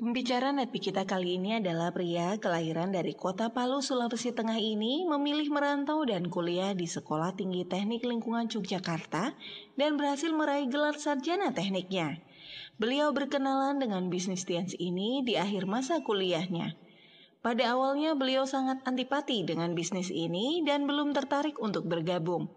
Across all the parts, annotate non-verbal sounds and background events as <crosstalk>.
Pembicaraan netpi kita kali ini adalah pria kelahiran dari kota Palu, Sulawesi Tengah ini memilih merantau dan kuliah di Sekolah Tinggi Teknik Lingkungan Yogyakarta dan berhasil meraih gelar sarjana tekniknya. Beliau berkenalan dengan bisnis dance ini di akhir masa kuliahnya. Pada awalnya beliau sangat antipati dengan bisnis ini dan belum tertarik untuk bergabung.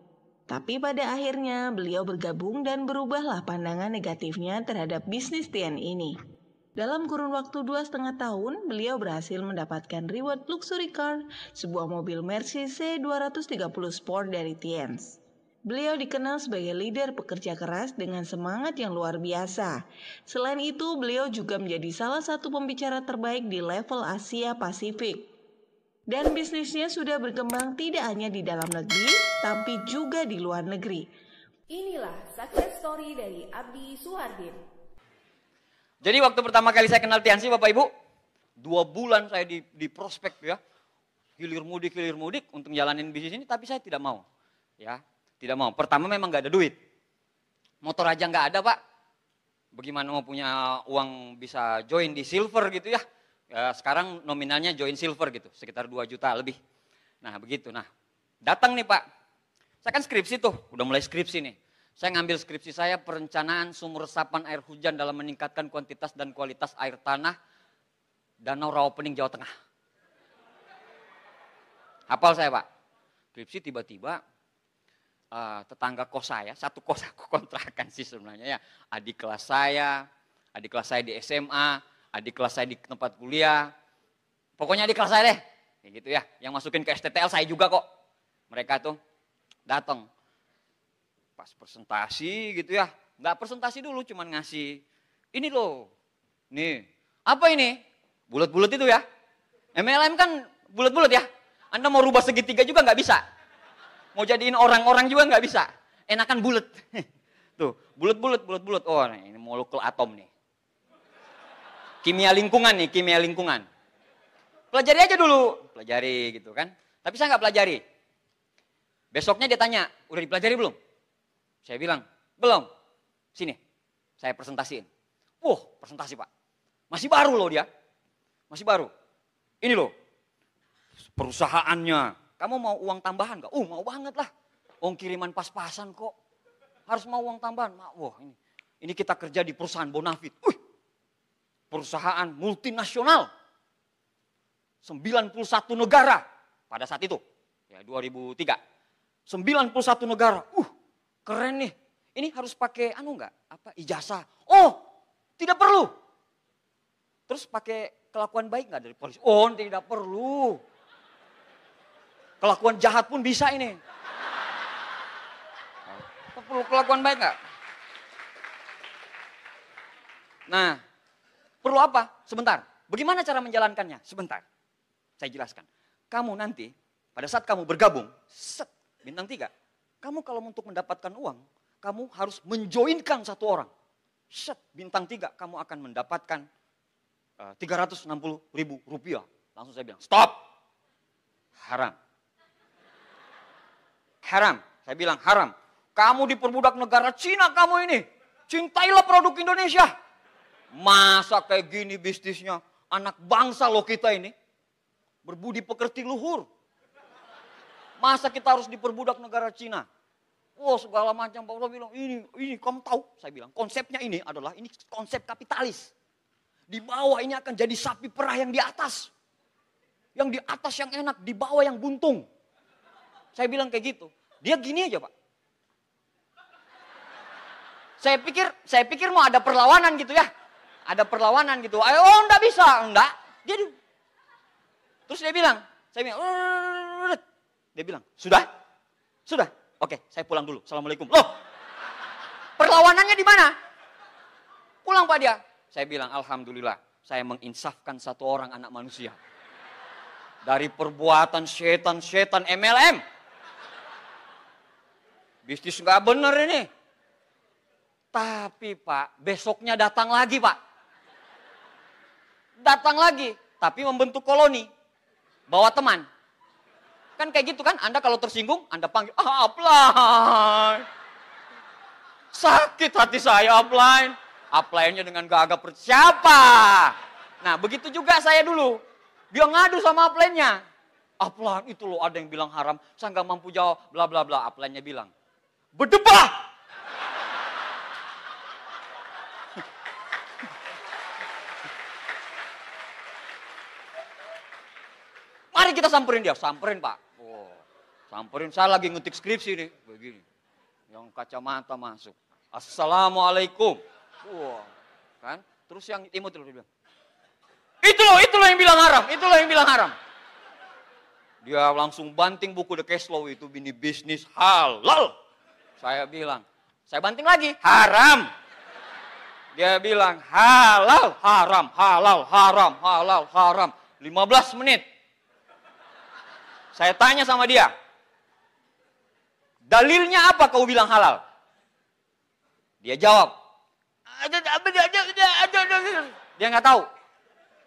Tapi pada akhirnya beliau bergabung dan berubahlah pandangan negatifnya terhadap bisnis dance ini. Dalam kurun waktu dua setengah tahun, beliau berhasil mendapatkan reward luxury car, sebuah mobil Mercy C230 Sport dari Tienz. Beliau dikenal sebagai leader pekerja keras dengan semangat yang luar biasa. Selain itu, beliau juga menjadi salah satu pembicara terbaik di level Asia Pasifik. Dan bisnisnya sudah berkembang tidak hanya di dalam negeri, tapi juga di luar negeri. Inilah success story dari Abdi Suhardin. Jadi waktu pertama kali saya kenal Tiansi Bapak Ibu, dua bulan saya di, di prospek ya, hilir mudik, hilir mudik untuk jalanin bisnis ini, tapi saya tidak mau. Ya, tidak mau. Pertama memang nggak ada duit. Motor aja nggak ada Pak. Bagaimana mau punya uang bisa join di silver gitu ya. ya sekarang nominalnya join silver gitu, sekitar 2 juta lebih. Nah begitu, nah datang nih Pak. Saya kan skripsi tuh, udah mulai skripsi nih. Saya ngambil skripsi saya perencanaan sumur resapan air hujan dalam meningkatkan kuantitas dan kualitas air tanah Danau Rawapening Jawa Tengah. Hafal saya pak. Skripsi tiba-tiba uh, tetangga kos saya, satu kos aku <laughs> kontrakan sih sebenarnya ya. Adik kelas saya, adik kelas saya di SMA, adik kelas saya di tempat kuliah. Pokoknya adik kelas saya deh. Ya gitu ya, yang masukin ke STTL saya juga kok. Mereka tuh datang pas presentasi gitu ya. Nggak presentasi dulu, cuman ngasih. Ini loh, nih. Apa ini? Bulat-bulat itu ya. MLM kan bulat-bulat ya. Anda mau rubah segitiga juga nggak bisa. Mau jadiin orang-orang juga nggak bisa. Enakan bulat. <laughs> Tuh, bulat-bulat, bulat-bulat. Oh, nah, ini molekul atom nih. Kimia lingkungan nih, kimia lingkungan. Pelajari aja dulu. Pelajari gitu kan. Tapi saya nggak pelajari. Besoknya dia tanya, udah dipelajari belum? Saya bilang, belum. Sini, saya presentasiin. Wah, presentasi Pak. Masih baru loh dia. Masih baru. Ini loh, perusahaannya. Kamu mau uang tambahan gak? Uh, mau banget lah. Uang kiriman pas-pasan kok. Harus mau uang tambahan. Wah, ini. Ini kita kerja di perusahaan Bonafit. Uh, perusahaan multinasional. 91 negara pada saat itu. Ya, 2003. 91 negara. Uh, keren nih. Ini harus pakai anu enggak? Apa ijazah? Oh, tidak perlu. Terus pakai kelakuan baik enggak dari polisi? Oh, tidak perlu. Kelakuan jahat pun bisa ini. Perlu kelakuan baik enggak? Nah, perlu apa? Sebentar. Bagaimana cara menjalankannya? Sebentar. Saya jelaskan. Kamu nanti pada saat kamu bergabung, set, bintang tiga, kamu kalau untuk mendapatkan uang, kamu harus menjoinkan satu orang. Set, bintang tiga, kamu akan mendapatkan eh, uh, 360 ribu rupiah. Langsung saya bilang, stop. Haram. Haram. Saya bilang, haram. Kamu diperbudak negara Cina kamu ini. Cintailah produk Indonesia. Masa kayak gini bisnisnya? Anak bangsa loh kita ini. Berbudi pekerti luhur. Masa kita harus diperbudak negara Cina? Oh segala macam. Pak, Paulus bilang ini, ini kamu tahu? Saya bilang konsepnya ini adalah ini konsep kapitalis. Di bawah ini akan jadi sapi perah yang di atas. Yang di atas yang enak, di bawah yang buntung. Saya bilang kayak gitu. Dia gini aja pak. Saya pikir, saya pikir mau ada perlawanan gitu ya. Ada perlawanan gitu. Ayo, oh, enggak bisa. Enggak. Dia Terus dia bilang, saya bilang, dia bilang, sudah? Sudah? Oke, saya pulang dulu. Assalamualaikum. Loh, perlawanannya di mana? Pulang Pak dia. Saya bilang, Alhamdulillah, saya menginsafkan satu orang anak manusia. Dari perbuatan setan-setan MLM. Bisnis nggak bener ini. Tapi Pak, besoknya datang lagi Pak. Datang lagi, tapi membentuk koloni. Bawa teman. Kan kayak gitu kan, Anda kalau tersinggung, Anda panggil, ah, upline. Sakit hati saya upline. Upline-nya dengan percaya siapa? Nah, begitu juga saya dulu. Dia ngadu sama upline-nya. Upline itu loh ada yang bilang haram, saya nggak mampu jawab, bla bla bla. Upline-nya bilang, berdebah, Mari kita samperin dia, samperin Pak. Oh, samperin saya lagi ngetik skripsi nih, begini. Yang kacamata masuk. Assalamualaikum. Wah, kan? Terus yang imut loh bilang. Itu loh, itu loh yang bilang haram, itu loh yang bilang haram. Dia langsung banting buku The Cash Law itu bini bisnis halal. Saya bilang, saya banting lagi, haram. Dia bilang halal, haram, halal, haram, halal, haram. 15 menit. Saya tanya sama dia. Dalilnya apa kau bilang halal? Dia jawab. Dia nggak tahu.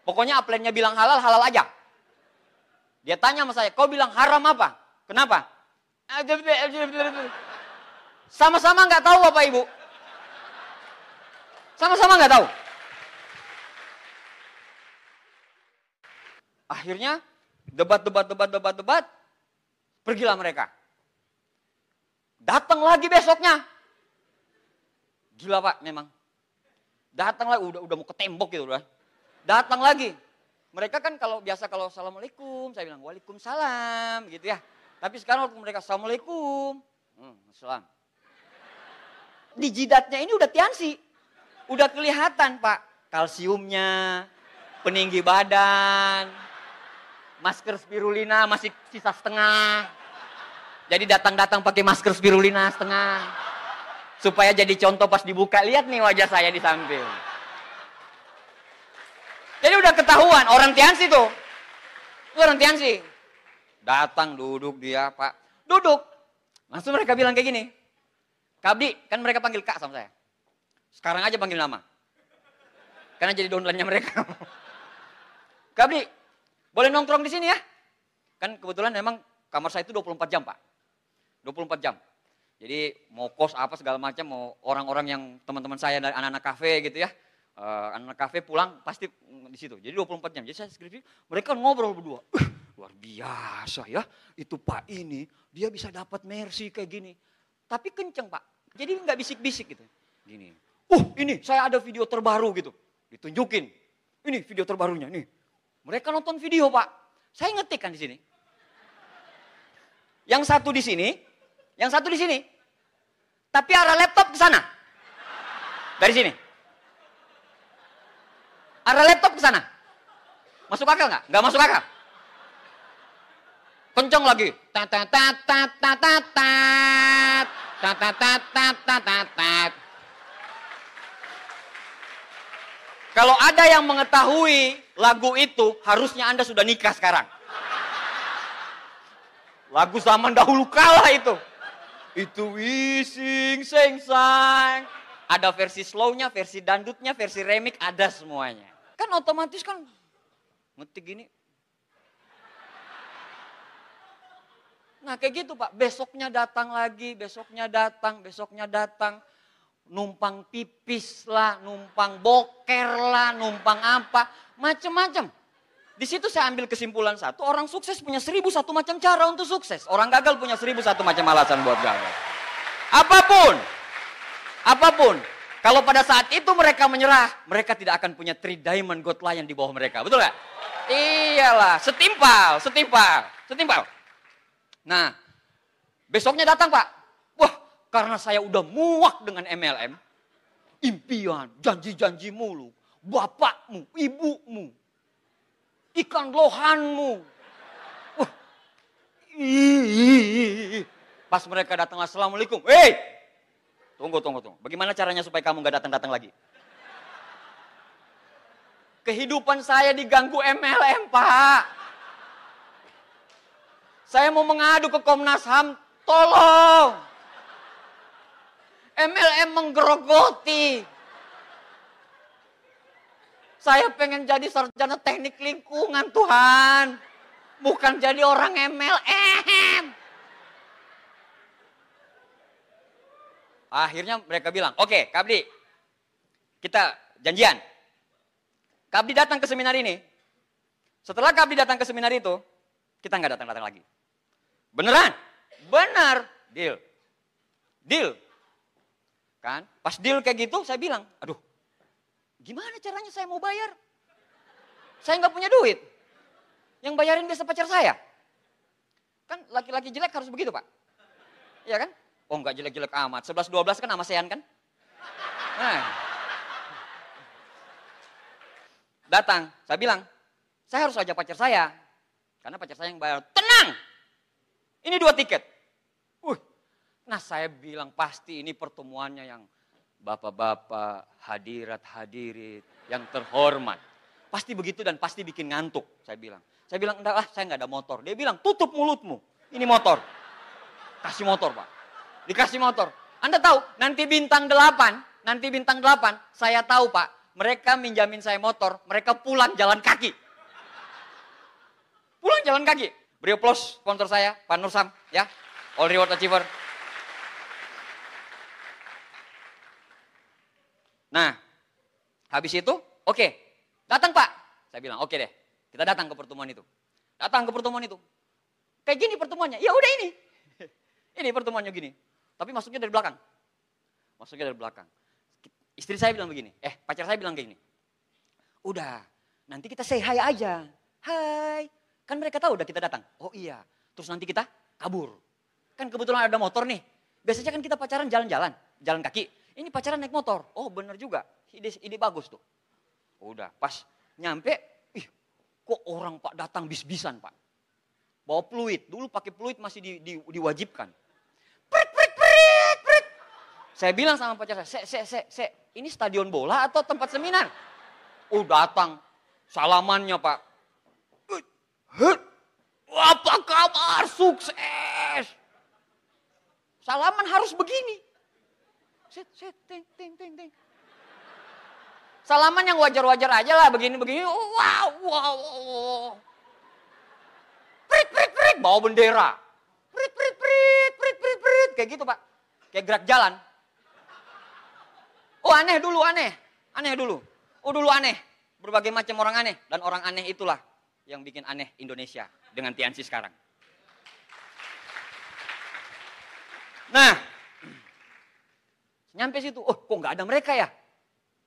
Pokoknya aplennya bilang halal, halal aja. Dia tanya sama saya, kau bilang haram apa? Kenapa? Sama-sama nggak tahu apa Ibu. Sama-sama nggak tahu. Akhirnya Debat, debat, debat, debat, debat. Pergilah mereka. Datang lagi besoknya. Gila pak memang. Datang lagi, udah, udah mau ketembok gitu udah. Datang lagi. Mereka kan kalau biasa kalau assalamualaikum, saya bilang waalaikumsalam gitu ya. Tapi sekarang waktu mereka assalamualaikum, hmm, salam. Di jidatnya ini udah tiansi, udah kelihatan pak kalsiumnya, peninggi badan, masker spirulina masih sisa setengah. Jadi datang-datang pakai masker spirulina setengah. Supaya jadi contoh pas dibuka, lihat nih wajah saya di samping. Jadi udah ketahuan, orang Tiansi tuh. Itu orang Tiansi. Datang duduk dia, Pak. Duduk. Langsung mereka bilang kayak gini. Kabdi, kan mereka panggil Kak sama saya. Sekarang aja panggil nama. Karena jadi downline-nya mereka. <laughs> Kabdi, boleh nongkrong di sini ya? Kan kebetulan memang kamar saya itu 24 jam, Pak. 24 jam. Jadi mau kos apa segala macam, mau orang-orang yang teman-teman saya dari anak-anak kafe gitu ya. Eh, anak anak kafe pulang pasti di situ. Jadi 24 jam. Jadi saya skripsi, mereka ngobrol berdua. luar biasa ya. Itu Pak ini, dia bisa dapat mercy kayak gini. Tapi kenceng Pak. Jadi nggak bisik-bisik gitu. Gini. Uh, ini saya ada video terbaru gitu. Ditunjukin. Ini video terbarunya nih. Mereka nonton video, Pak. Saya ngetik kan di sini. Yang satu di sini, yang satu di sini. Tapi arah laptop ke sana. Dari sini. Arah laptop ke sana. Masuk akal nggak? Nggak masuk akal. Kenceng lagi. ta ta ta ta ta ta ta ta ta ta ta ta Kalau ada yang mengetahui lagu itu harusnya Anda sudah nikah sekarang. Lagu zaman dahulu kala itu. Itu wising sing sang. Ada versi slownya, versi dandutnya, versi remix, ada semuanya. Kan otomatis kan ngetik gini. Nah kayak gitu Pak, besoknya datang lagi, besoknya datang, besoknya datang numpang pipis lah, numpang boker lah, numpang apa, macem-macem. Di situ saya ambil kesimpulan satu, orang sukses punya seribu satu macam cara untuk sukses. Orang gagal punya seribu satu macam alasan buat gagal. Apapun, apapun. Kalau pada saat itu mereka menyerah, mereka tidak akan punya three diamond god lion di bawah mereka. Betul gak? Iyalah, setimpal, setimpal, setimpal. Nah, besoknya datang pak, karena saya udah muak dengan MLM. Impian, janji-janji mulu. Bapakmu, ibumu. Ikan lohanmu. Pas mereka datang, Assalamualaikum. Hei! Tunggu, tunggu, tunggu. Bagaimana caranya supaya kamu gak datang-datang lagi? Kehidupan saya diganggu MLM, Pak. Saya mau mengadu ke Komnas HAM, tolong. MLM menggerogoti. Saya pengen jadi sarjana teknik lingkungan Tuhan. Bukan jadi orang MLM. Akhirnya mereka bilang, oke okay, Kabdi, kita janjian. Kabdi datang ke seminar ini. Setelah Kabdi datang ke seminar itu, kita nggak datang-datang lagi. Beneran? Benar. Deal. Deal. Kan? Pas deal kayak gitu saya bilang, aduh gimana caranya saya mau bayar? Saya nggak punya duit. Yang bayarin biasa pacar saya. Kan laki-laki jelek harus begitu pak. Iya kan? Oh nggak jelek-jelek amat. 11-12 kan sama Sean kan? Nah. Datang, saya bilang, saya harus ajak pacar saya. Karena pacar saya yang bayar. Tenang! Ini dua tiket. Nah saya bilang pasti ini pertemuannya yang bapak-bapak, hadirat, hadirit, yang terhormat. Pasti begitu dan pasti bikin ngantuk, saya bilang. Saya bilang, enggak ah saya nggak ada motor. Dia bilang, tutup mulutmu, ini motor. Kasih motor pak, dikasih motor. Anda tahu, nanti bintang delapan, nanti bintang delapan, saya tahu pak, mereka minjamin saya motor, mereka pulang jalan kaki. Pulang jalan kaki. Beri Plus sponsor saya, Pak Nursam, ya. All Reward Achiever. Nah, habis itu, oke, okay, datang Pak. Saya bilang, oke okay deh, kita datang ke pertemuan itu. Datang ke pertemuan itu. Kayak gini pertemuannya, ya udah ini. <laughs> ini pertemuannya gini. Tapi masuknya dari belakang. Masuknya dari belakang. Istri saya bilang begini, eh pacar saya bilang kayak gini. Udah, nanti kita say hi aja. Hai. Kan mereka tahu udah kita datang. Oh iya. Terus nanti kita kabur. Kan kebetulan ada motor nih. Biasanya kan kita pacaran jalan-jalan, jalan kaki. Ini pacaran naik motor. Oh bener juga. Ide, ide bagus tuh. Udah pas nyampe. Ih kok orang pak datang bis-bisan pak. Bawa peluit. Dulu pakai peluit masih di, di, diwajibkan. Prit, perit, perit, perit. Saya bilang sama pacar saya. Se, se, se, se. Ini stadion bola atau tempat seminar? Oh datang. Salamannya pak. Apa kabar? Sukses. Salaman harus begini sit, sit, ting, ting, ting, ting. Salaman yang wajar-wajar aja lah, begini-begini, wow, wow, wow. Perit, perit, perit, bawa bendera. Perit, perit, perit, perit, perit, perit, kayak gitu pak. Kayak gerak jalan. Oh aneh dulu, aneh. Aneh dulu. Oh dulu aneh. Berbagai macam orang aneh. Dan orang aneh itulah yang bikin aneh Indonesia dengan Tiansi sekarang. Nah, Nyampe situ, oh kok nggak ada mereka ya?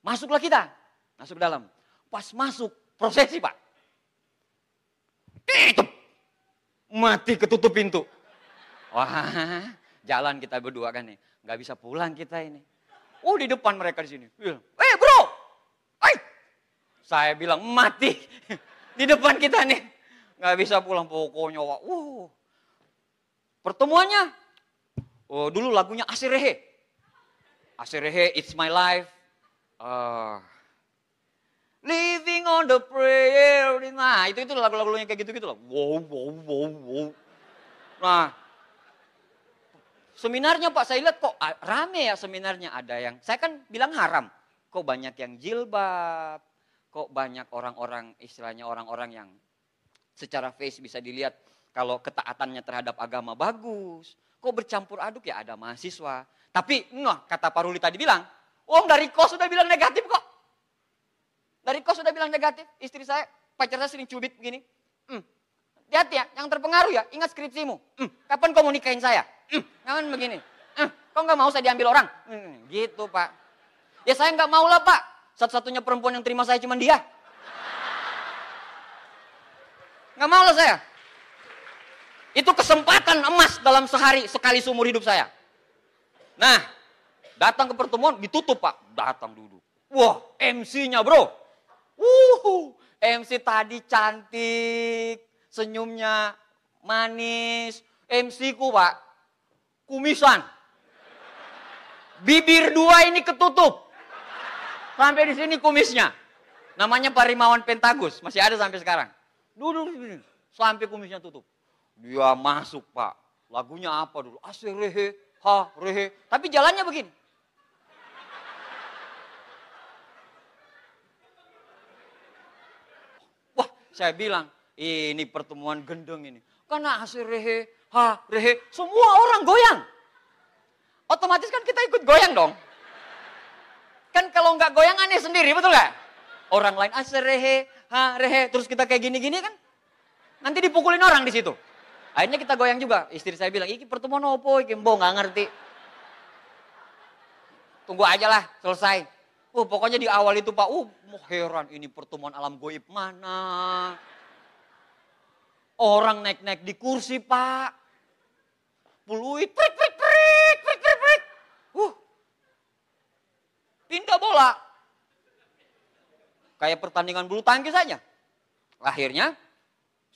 Masuklah kita, masuk ke dalam. Pas masuk, prosesi pak. Ketup. Mati ketutup pintu. Wah, jalan kita berdua kan nih. Nggak bisa pulang kita ini. Oh di depan mereka di sini. Iya. Eh bro, hey. saya bilang mati <laughs> di depan kita nih. Nggak bisa pulang pokoknya. Wah, uh. pertemuannya. Oh, dulu lagunya Asirehe. I it's my life. Uh, living on the prayer. Nah, itu itu lagu-lagunya kayak gitu-gitu loh. Wow, wow, wow, wow. Nah, seminarnya Pak saya lihat kok ah, rame ya seminarnya ada yang saya kan bilang haram. Kok banyak yang jilbab, kok banyak orang-orang istilahnya orang-orang yang secara face bisa dilihat kalau ketaatannya terhadap agama bagus. Kok bercampur aduk ya ada mahasiswa, tapi, noh, kata Pak Ruli tadi bilang, Om oh, dari kos sudah bilang negatif kok. Dari kos sudah bilang negatif. Istri saya, pacar saya sering cubit begini. Hmm. Lihat ya, yang terpengaruh ya, ingat skripsimu. Hmm. Kapan kau mau nikahin saya? Hmm. Jangan begini. Hmm. Kau nggak mau saya diambil orang? Hmm. Gitu pak. Ya saya nggak mau lah pak. Satu-satunya perempuan yang terima saya cuma dia. Nggak mau lah saya. Itu kesempatan emas dalam sehari sekali seumur hidup saya. Nah, datang ke pertemuan ditutup pak, datang dulu. Wah, MC-nya bro. Wuhu, MC tadi cantik, senyumnya manis. MC ku pak, kumisan. Bibir dua ini ketutup. Sampai di sini kumisnya. Namanya Parimawan Pentagus, masih ada sampai sekarang. Duduk di sini, sampai kumisnya tutup. Dia masuk pak, lagunya apa dulu? Asyik ha, rehe tapi jalannya begini. Wah, saya bilang, ini pertemuan gendeng ini. Karena hasil rehe, ha, rehe, semua orang goyang. Otomatis kan kita ikut goyang dong. Kan kalau nggak goyang aneh sendiri, betul nggak? Orang lain hasil ah, rehe, ha, rehe, terus kita kayak gini-gini kan. Nanti dipukulin orang di situ. Akhirnya kita goyang juga. Istri saya bilang, iki pertemuan opo, iki mbo, nggak ngerti. Tunggu aja lah, selesai. Uh, pokoknya di awal itu Pak, uh, heran ini pertemuan alam goib mana. Orang naik-naik di kursi Pak. Peluit, prik, prik, prik, prik, prik, prik. Uh, pindah bola. Kayak pertandingan bulu tangkis aja. Akhirnya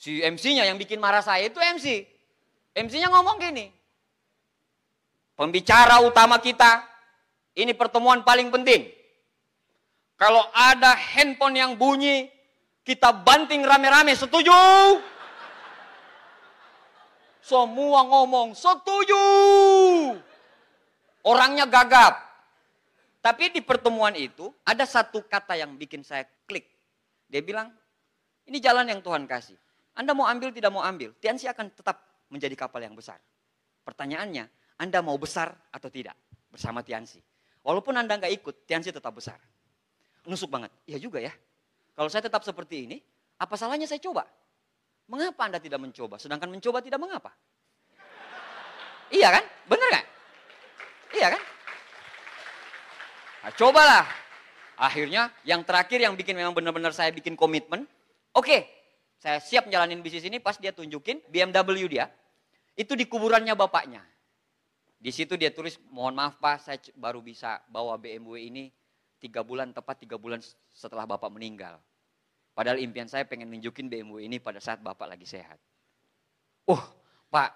Si MC-nya yang bikin marah saya itu MC. MC-nya ngomong gini. Pembicara utama kita, ini pertemuan paling penting. Kalau ada handphone yang bunyi, kita banting rame-rame, setuju? Semua ngomong, setuju. Orangnya gagap. Tapi di pertemuan itu, ada satu kata yang bikin saya klik. Dia bilang, ini jalan yang Tuhan kasih. Anda mau ambil tidak mau ambil, TNC akan tetap menjadi kapal yang besar. Pertanyaannya, Anda mau besar atau tidak bersama TNC? Walaupun Anda nggak ikut, TNC tetap besar. Nusuk banget. Iya juga ya. Kalau saya tetap seperti ini, apa salahnya saya coba? Mengapa Anda tidak mencoba? Sedangkan mencoba tidak mengapa. Iya kan? Benar kan? Iya kan? Nah, cobalah. Akhirnya yang terakhir yang bikin memang benar-benar saya bikin komitmen. Oke, okay, saya siap jalanin bisnis ini pas dia tunjukin BMW dia. Itu di kuburannya bapaknya. Di situ dia tulis, mohon maaf Pak, saya baru bisa bawa BMW ini tiga bulan, tepat tiga bulan setelah Bapak meninggal. Padahal impian saya pengen nunjukin BMW ini pada saat Bapak lagi sehat. Uh, Pak,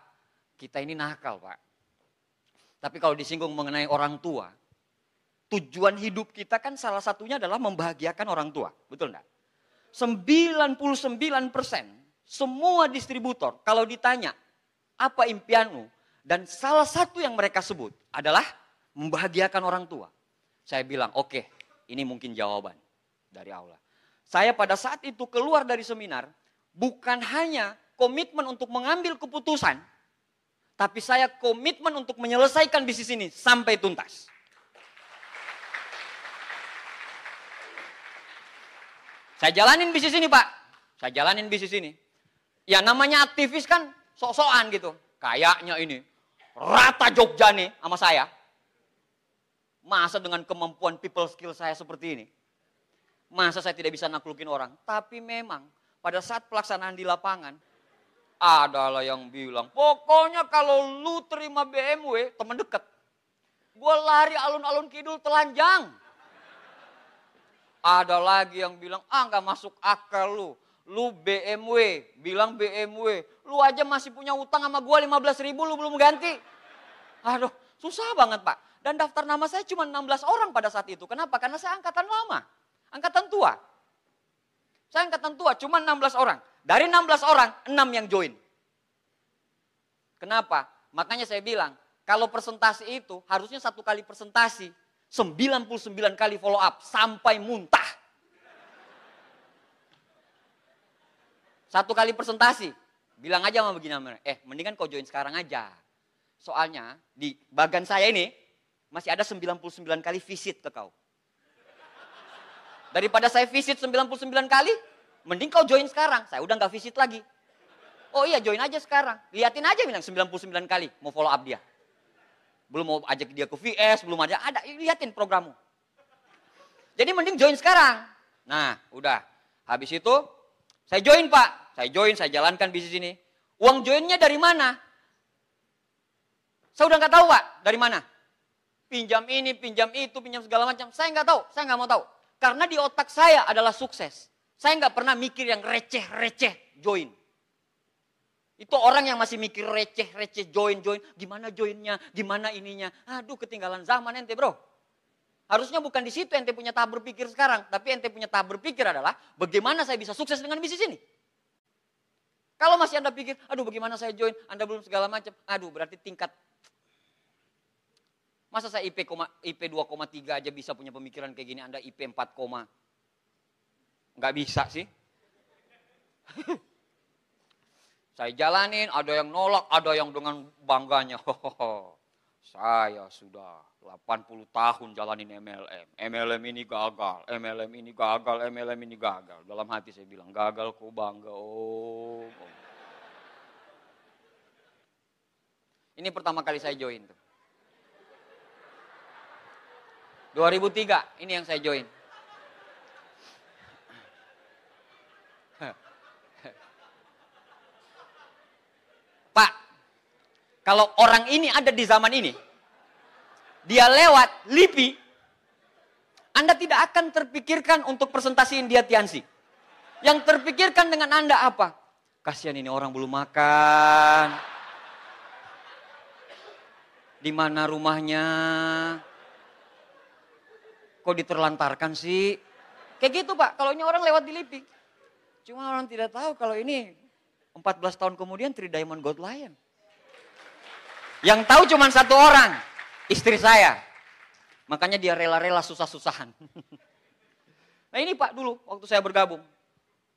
kita ini nakal Pak. Tapi kalau disinggung mengenai orang tua, tujuan hidup kita kan salah satunya adalah membahagiakan orang tua. Betul enggak? 99% semua distributor kalau ditanya apa impianmu dan salah satu yang mereka sebut adalah membahagiakan orang tua. Saya bilang, "Oke, okay, ini mungkin jawaban dari Allah." Saya pada saat itu keluar dari seminar bukan hanya komitmen untuk mengambil keputusan, tapi saya komitmen untuk menyelesaikan bisnis ini sampai tuntas. Saya jalanin bisnis ini pak. Saya jalanin bisnis ini. Ya namanya aktivis kan sok-sokan gitu. Kayaknya ini. Rata Jogja nih sama saya. Masa dengan kemampuan people skill saya seperti ini. Masa saya tidak bisa naklukin orang. Tapi memang pada saat pelaksanaan di lapangan. Adalah yang bilang. Pokoknya kalau lu terima BMW teman deket. Gue lari alun-alun kidul telanjang. Ada lagi yang bilang, ah nggak masuk akal lu. Lu BMW, bilang BMW. Lu aja masih punya utang sama gue 15 ribu, lu belum ganti. Aduh, susah banget pak. Dan daftar nama saya cuma 16 orang pada saat itu. Kenapa? Karena saya angkatan lama, angkatan tua. Saya angkatan tua, cuma 16 orang. Dari 16 orang, 6 yang join. Kenapa? Makanya saya bilang, kalau presentasi itu harusnya satu kali presentasi 99 kali follow up sampai muntah. Satu kali presentasi, bilang aja sama begini namanya, eh mendingan kau join sekarang aja. Soalnya di bagan saya ini masih ada 99 kali visit ke kau. Daripada saya visit 99 kali, mending kau join sekarang. Saya udah nggak visit lagi. Oh iya join aja sekarang. Liatin aja bilang 99 kali mau follow up dia belum mau ajak dia ke VS, belum ada, ada, lihatin programmu. Jadi mending join sekarang. Nah, udah. Habis itu, saya join pak. Saya join, saya jalankan bisnis ini. Uang joinnya dari mana? Saya udah nggak tahu pak, dari mana? Pinjam ini, pinjam itu, pinjam segala macam. Saya nggak tahu, saya nggak mau tahu. Karena di otak saya adalah sukses. Saya nggak pernah mikir yang receh-receh join. Itu orang yang masih mikir receh-receh join-join. Gimana joinnya, gimana ininya. Aduh ketinggalan zaman ente bro. Harusnya bukan di situ ente punya tahap berpikir sekarang. Tapi ente punya tahap berpikir adalah bagaimana saya bisa sukses dengan bisnis ini. Kalau masih Anda pikir, aduh bagaimana saya join, Anda belum segala macam. Aduh berarti tingkat. Masa saya IP, IP 2,3 aja bisa punya pemikiran kayak gini, Anda IP 4, nggak bisa sih. <laughs> Saya jalanin, ada yang nolak, ada yang dengan bangganya. <laughs> Saya sudah 80 tahun jalanin MLM. MLM ini gagal, MLM ini gagal, MLM ini gagal. Dalam hati saya bilang, gagal kok bangga om. Oh, oh. Ini pertama kali saya join tuh. 2003, ini yang saya join. Kalau orang ini ada di zaman ini, dia lewat LIPI, Anda tidak akan terpikirkan untuk presentasiin dia Tiansi. Yang terpikirkan dengan Anda apa? Kasihan ini orang belum makan. Di mana rumahnya? Kok diterlantarkan sih? Kayak gitu Pak, kalau ini orang lewat di LIPI. Cuma orang tidak tahu kalau ini 14 tahun kemudian Three Diamond Gold Lion. Yang tahu cuma satu orang, istri saya. Makanya dia rela-rela susah-susahan. <laughs> nah ini Pak dulu waktu saya bergabung.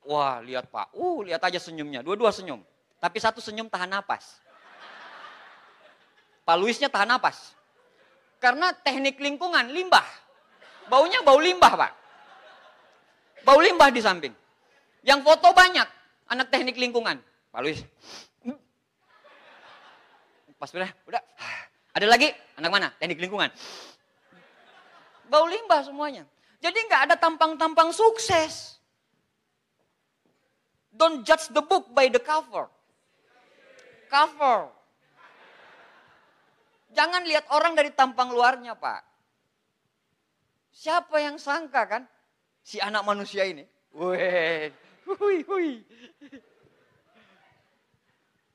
Wah lihat Pak, uh lihat aja senyumnya, dua-dua senyum. Tapi satu senyum tahan napas. Pak Luisnya tahan napas. Karena teknik lingkungan, limbah. Baunya bau limbah Pak. Bau limbah di samping. Yang foto banyak, anak teknik lingkungan. Pak Luis, Pas udah, udah. Ada lagi? Anak mana? Teknik lingkungan. Bau limbah semuanya. Jadi nggak ada tampang-tampang sukses. Don't judge the book by the cover. Cover. Jangan lihat orang dari tampang luarnya, Pak. Siapa yang sangka kan? Si anak manusia ini. Wih, hui, hui.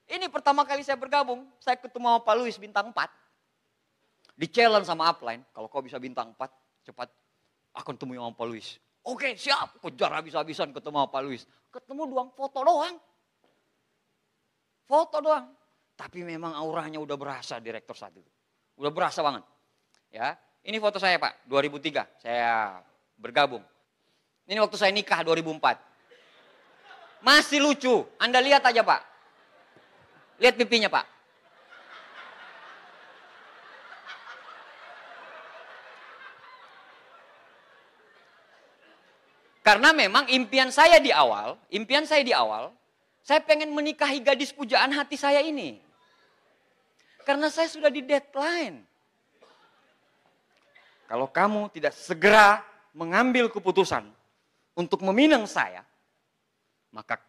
Ini pertama kali saya bergabung, saya ketemu sama Pak Luis bintang 4. Di challenge sama upline, kalau kau bisa bintang 4, cepat akan ketemu sama Pak Luis. Oke siap, kejar habis-habisan ketemu sama Pak Luis. Ketemu doang, foto doang. Foto doang. Tapi memang auranya udah berasa direktur saat itu. Udah berasa banget. Ya, ini foto saya Pak, 2003 saya bergabung. Ini waktu saya nikah 2004. Masih lucu, Anda lihat aja Pak. Lihat pipinya pak. Karena memang impian saya di awal, impian saya di awal, saya pengen menikahi gadis pujaan hati saya ini. Karena saya sudah di deadline. Kalau kamu tidak segera mengambil keputusan untuk meminang saya, maka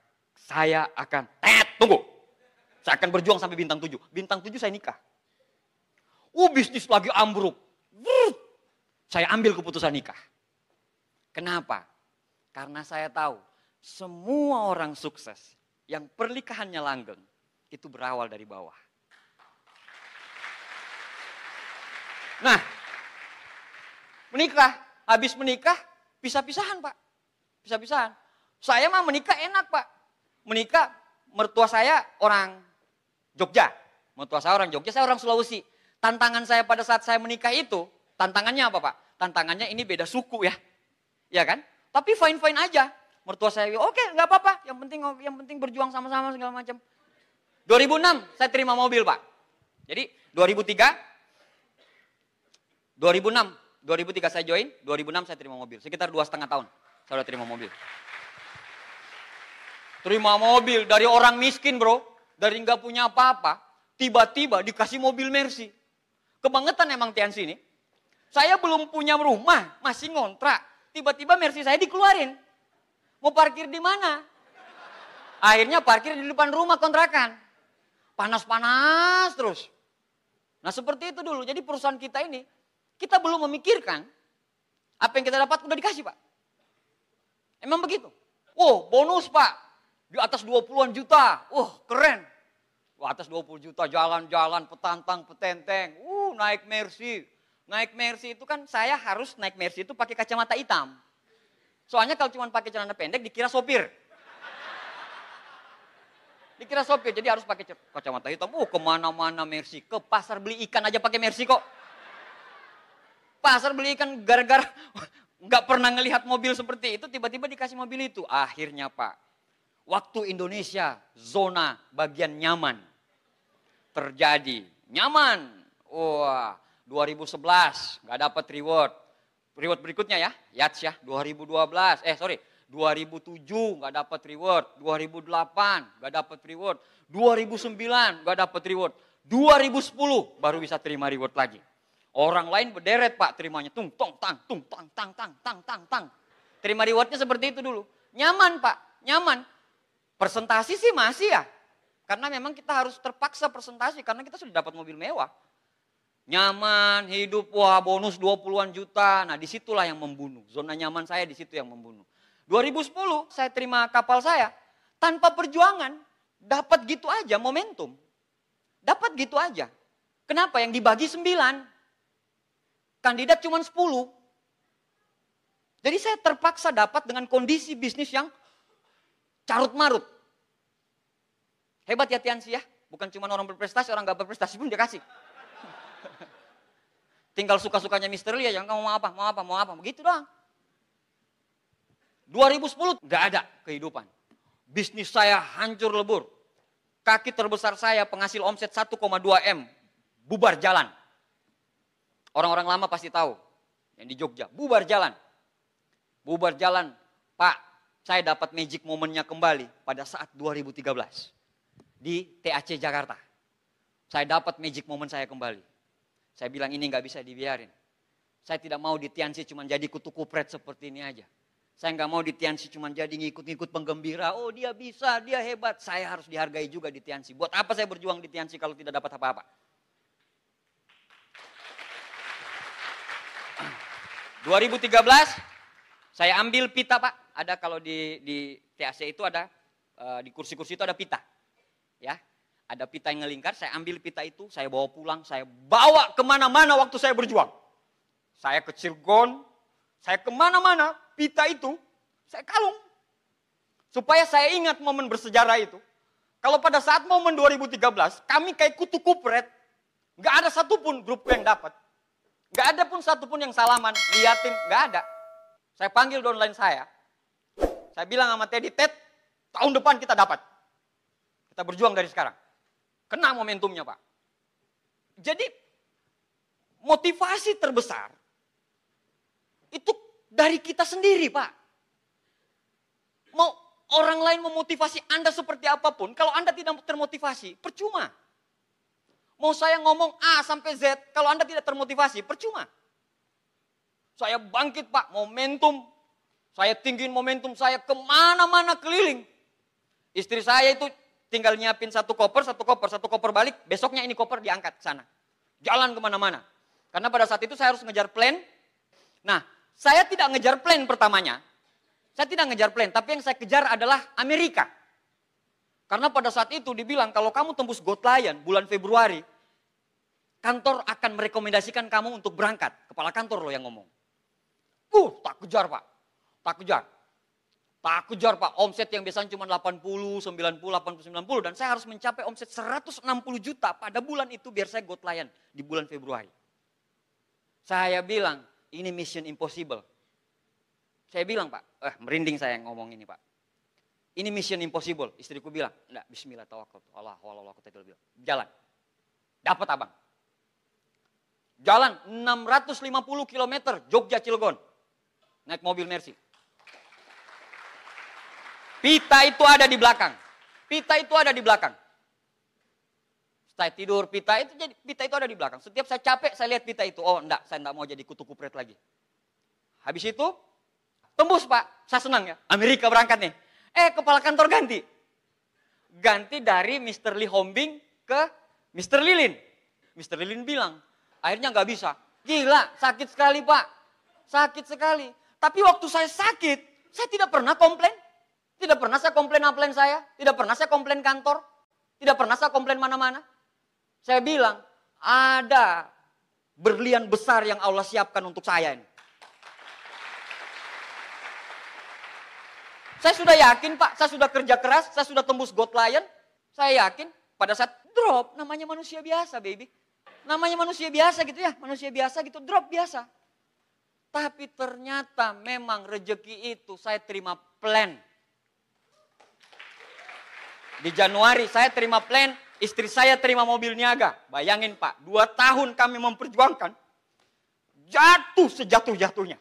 saya akan tet tunggu. Saya akan berjuang sampai bintang tujuh. Bintang tujuh saya nikah. Uh bisnis lagi ambruk. Brrr, Saya ambil keputusan nikah. Kenapa? Karena saya tahu semua orang sukses yang pernikahannya langgeng itu berawal dari bawah. Nah, menikah, habis menikah pisah-pisahan, Pak. Pisah-pisahan. Saya mah menikah enak, Pak. Menikah mertua saya orang Jogja. Mertua saya orang Jogja, saya orang Sulawesi. Tantangan saya pada saat saya menikah itu, tantangannya apa Pak? Tantangannya ini beda suku ya. Ya kan? Tapi fine-fine aja. Mertua saya, oke okay, nggak apa-apa. Yang penting yang penting berjuang sama-sama segala macam. 2006 saya terima mobil Pak. Jadi 2003, 2006, 2003 saya join, 2006 saya terima mobil. Sekitar dua setengah tahun saya udah terima mobil. Terima mobil dari orang miskin bro dari nggak punya apa-apa, tiba-tiba dikasih mobil Mercy. Kebangetan emang Tian sini. Saya belum punya rumah, masih ngontrak. Tiba-tiba Mercy saya dikeluarin. Mau parkir di mana? Akhirnya parkir di depan rumah kontrakan. Panas-panas terus. Nah seperti itu dulu. Jadi perusahaan kita ini, kita belum memikirkan apa yang kita dapat udah dikasih pak. Emang begitu? Oh bonus pak, di atas 20-an juta. uh, keren. Di atas 20 juta jalan-jalan petantang petenteng. Uh, naik Mercy. Naik Mercy itu kan saya harus naik Mercy itu pakai kacamata hitam. Soalnya kalau cuma pakai celana pendek dikira sopir. Dikira sopir, jadi harus pakai kacamata hitam. Uh, kemana-mana Mercy. Ke pasar beli ikan aja pakai Mercy kok. Pasar beli ikan gara-gara <laughs> nggak pernah ngelihat mobil seperti itu, tiba-tiba dikasih mobil itu. Akhirnya Pak, waktu Indonesia zona bagian nyaman terjadi. Nyaman. Wah, 2011 nggak dapat reward. Reward berikutnya ya, Yats ya, 2012. Eh sorry, 2007 nggak dapat reward, 2008 nggak dapat reward, 2009 nggak dapat reward, 2010 baru bisa terima reward lagi. Orang lain berderet pak terimanya, tung tong tang tung tang tang tang tang tang tang. Terima rewardnya seperti itu dulu. Nyaman pak, nyaman. Persentasi sih masih ya. Karena memang kita harus terpaksa persentasi karena kita sudah dapat mobil mewah. Nyaman, hidup, wah bonus 20-an juta. Nah disitulah yang membunuh. Zona nyaman saya di situ yang membunuh. 2010 saya terima kapal saya. Tanpa perjuangan, dapat gitu aja momentum. Dapat gitu aja. Kenapa? Yang dibagi 9. Kandidat cuma 10. Jadi saya terpaksa dapat dengan kondisi bisnis yang carut marut. Hebat ya Tiansi ya, bukan cuma orang berprestasi, orang gak berprestasi pun dia kasih. <laughs> Tinggal suka-sukanya Mister Lee ya, yang kamu mau apa, mau apa, mau apa, begitu doang. 2010 nggak ada kehidupan. Bisnis saya hancur lebur. Kaki terbesar saya penghasil omset 1,2 M. Bubar jalan. Orang-orang lama pasti tahu. Yang di Jogja. Bubar jalan. Bubar jalan. Pak, saya dapat magic momennya kembali pada saat 2013 di TAC Jakarta. Saya dapat magic moment saya kembali. Saya bilang ini nggak bisa dibiarin. Saya tidak mau di Tiansi cuma jadi kutu kupret seperti ini aja. Saya nggak mau di Tiansi cuma jadi ngikut-ngikut penggembira. Oh dia bisa, dia hebat. Saya harus dihargai juga di Tiansi. Buat apa saya berjuang di Tiansi kalau tidak dapat apa-apa? 2013, <clears throat> saya ambil pita pak ada kalau di di TAC itu ada eh, di kursi-kursi itu ada pita. Ya. Ada pita yang ngelingkar, saya ambil pita itu, saya bawa pulang, saya bawa kemana-mana waktu saya berjuang. Saya ke Cirebon, saya kemana-mana pita itu, saya kalung. Supaya saya ingat momen bersejarah itu. Kalau pada saat momen 2013, kami kayak kutu kupret. Gak ada satupun grup yang dapat. Gak ada pun satupun yang salaman, liatin, gak ada. Saya panggil downline saya. Saya bilang sama Teddy, Ted, tahun depan kita dapat. Kita berjuang dari sekarang. Kena momentumnya, Pak. Jadi, motivasi terbesar itu dari kita sendiri, Pak. Mau orang lain memotivasi Anda seperti apapun, kalau Anda tidak termotivasi, percuma. Mau saya ngomong A sampai Z, kalau Anda tidak termotivasi, percuma. Saya bangkit Pak, momentum saya tinggiin momentum saya kemana-mana keliling. Istri saya itu tinggal nyiapin satu koper, satu koper, satu koper balik. Besoknya ini koper diangkat sana. Jalan kemana-mana. Karena pada saat itu saya harus ngejar plan. Nah, saya tidak ngejar plan pertamanya. Saya tidak ngejar plan, tapi yang saya kejar adalah Amerika. Karena pada saat itu dibilang kalau kamu tembus Gotlayan bulan Februari, kantor akan merekomendasikan kamu untuk berangkat. Kepala kantor loh yang ngomong. Uh, tak kejar pak. Pak Kejar. Pak Kejar Pak, omset yang biasanya cuma 80, 90, 80, 90 dan saya harus mencapai omset 160 juta pada bulan itu biar saya got layan di bulan Februari. Saya bilang, ini mission impossible. Saya bilang Pak, eh merinding saya ngomong ini Pak. Ini mission impossible. Istriku bilang, enggak, bismillah tawakal. Allah, Allah, Allah, kita bilang. Jalan. Dapat abang. Jalan 650 km Jogja Cilegon. Naik mobil Mercy. Pita itu ada di belakang. Pita itu ada di belakang. Saya tidur, pita itu jadi pita itu ada di belakang. Setiap saya capek, saya lihat pita itu. Oh, enggak, saya enggak mau jadi kutu kupret lagi. Habis itu tembus, Pak. Saya senang ya. Amerika berangkat nih. Eh, kepala kantor ganti. Ganti dari Mr. Lee Hombing ke Mr. Lilin. Mr. Lilin bilang, akhirnya nggak bisa. Gila, sakit sekali, Pak. Sakit sekali. Tapi waktu saya sakit, saya tidak pernah komplain. Tidak pernah saya komplain upline saya, tidak pernah saya komplain kantor, tidak pernah saya komplain mana-mana. Saya bilang, ada berlian besar yang Allah siapkan untuk saya ini. Saya sudah yakin pak, saya sudah kerja keras, saya sudah tembus God Lion. Saya yakin pada saat drop, namanya manusia biasa baby. Namanya manusia biasa gitu ya, manusia biasa gitu, drop biasa. Tapi ternyata memang rejeki itu saya terima plan di Januari saya terima plan, istri saya terima mobil niaga. Bayangin Pak, dua tahun kami memperjuangkan, jatuh sejatuh-jatuhnya.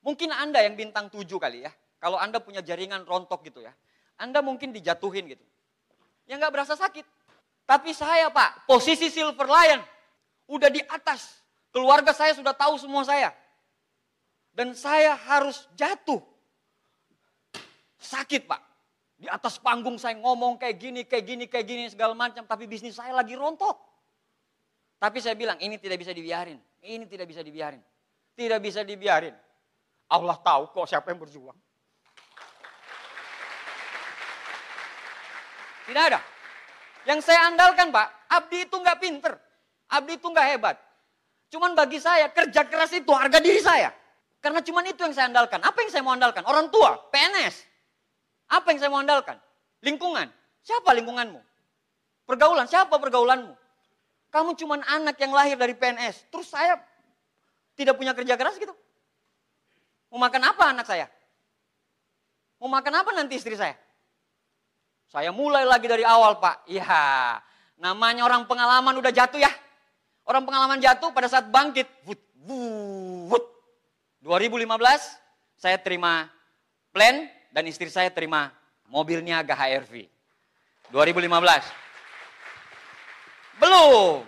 Mungkin Anda yang bintang tujuh kali ya. Kalau Anda punya jaringan rontok gitu ya. Anda mungkin dijatuhin gitu. Ya nggak berasa sakit. Tapi saya Pak, posisi silver lion. Udah di atas. Keluarga saya sudah tahu semua saya. Dan saya harus jatuh. Sakit Pak. Di atas panggung saya ngomong kayak gini, kayak gini, kayak gini, segala macam. Tapi bisnis saya lagi rontok. Tapi saya bilang, ini tidak bisa dibiarin. Ini tidak bisa dibiarin. Tidak bisa dibiarin. Allah tahu kok siapa yang berjuang. Tidak ada. Yang saya andalkan Pak, Abdi itu nggak pinter. Abdi itu nggak hebat. Cuman bagi saya, kerja keras itu harga diri saya. Karena cuman itu yang saya andalkan. Apa yang saya mau andalkan? Orang tua, PNS, apa yang saya mau andalkan? Lingkungan. Siapa lingkunganmu? Pergaulan. Siapa pergaulanmu? Kamu cuma anak yang lahir dari PNS. Terus saya tidak punya kerja keras gitu. Mau makan apa anak saya? Mau makan apa nanti istri saya? Saya mulai lagi dari awal pak. Ya, namanya orang pengalaman udah jatuh ya. Orang pengalaman jatuh pada saat bangkit. Wut, wut, wut. 2015 saya terima plan dan istri saya terima mobilnya agak HRV. 2015. Belum.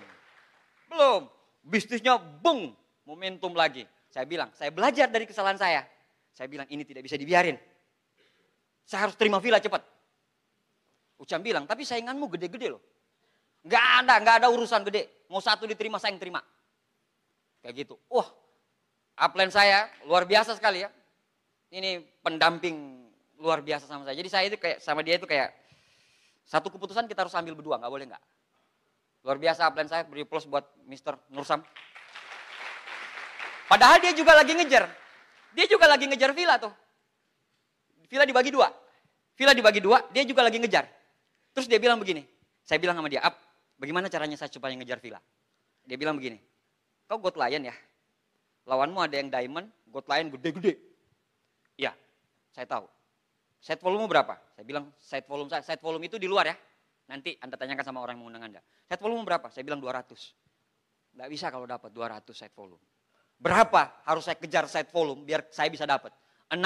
Belum. Bisnisnya bung, momentum lagi. Saya bilang, saya belajar dari kesalahan saya. Saya bilang ini tidak bisa dibiarin. Saya harus terima villa cepat. Ucam bilang, tapi sainganmu gede-gede loh. Gak ada, gak ada urusan gede. Mau satu diterima, saya yang terima. Kayak gitu. Wah, upline saya luar biasa sekali ya. Ini pendamping luar biasa sama saya. Jadi saya itu kayak sama dia itu kayak satu keputusan kita harus ambil berdua, nggak boleh nggak? Luar biasa plan saya beri plus buat Mr. Nursam. Padahal dia juga lagi ngejar. Dia juga lagi ngejar villa tuh. Villa dibagi dua. Villa dibagi dua, dia juga lagi ngejar. Terus dia bilang begini, saya bilang sama dia, Ap, bagaimana caranya saya supaya ngejar villa? Dia bilang begini, kau God Lion ya? Lawanmu ada yang diamond, God Lion gede-gede. Iya, saya tahu. Set volume berapa? Saya bilang set volume saya. Set volume itu di luar ya. Nanti Anda tanyakan sama orang yang mengundang Anda. Set volume berapa? Saya bilang 200. Tidak bisa kalau dapat 200 set volume. Berapa harus saya kejar set volume biar saya bisa dapat? 600.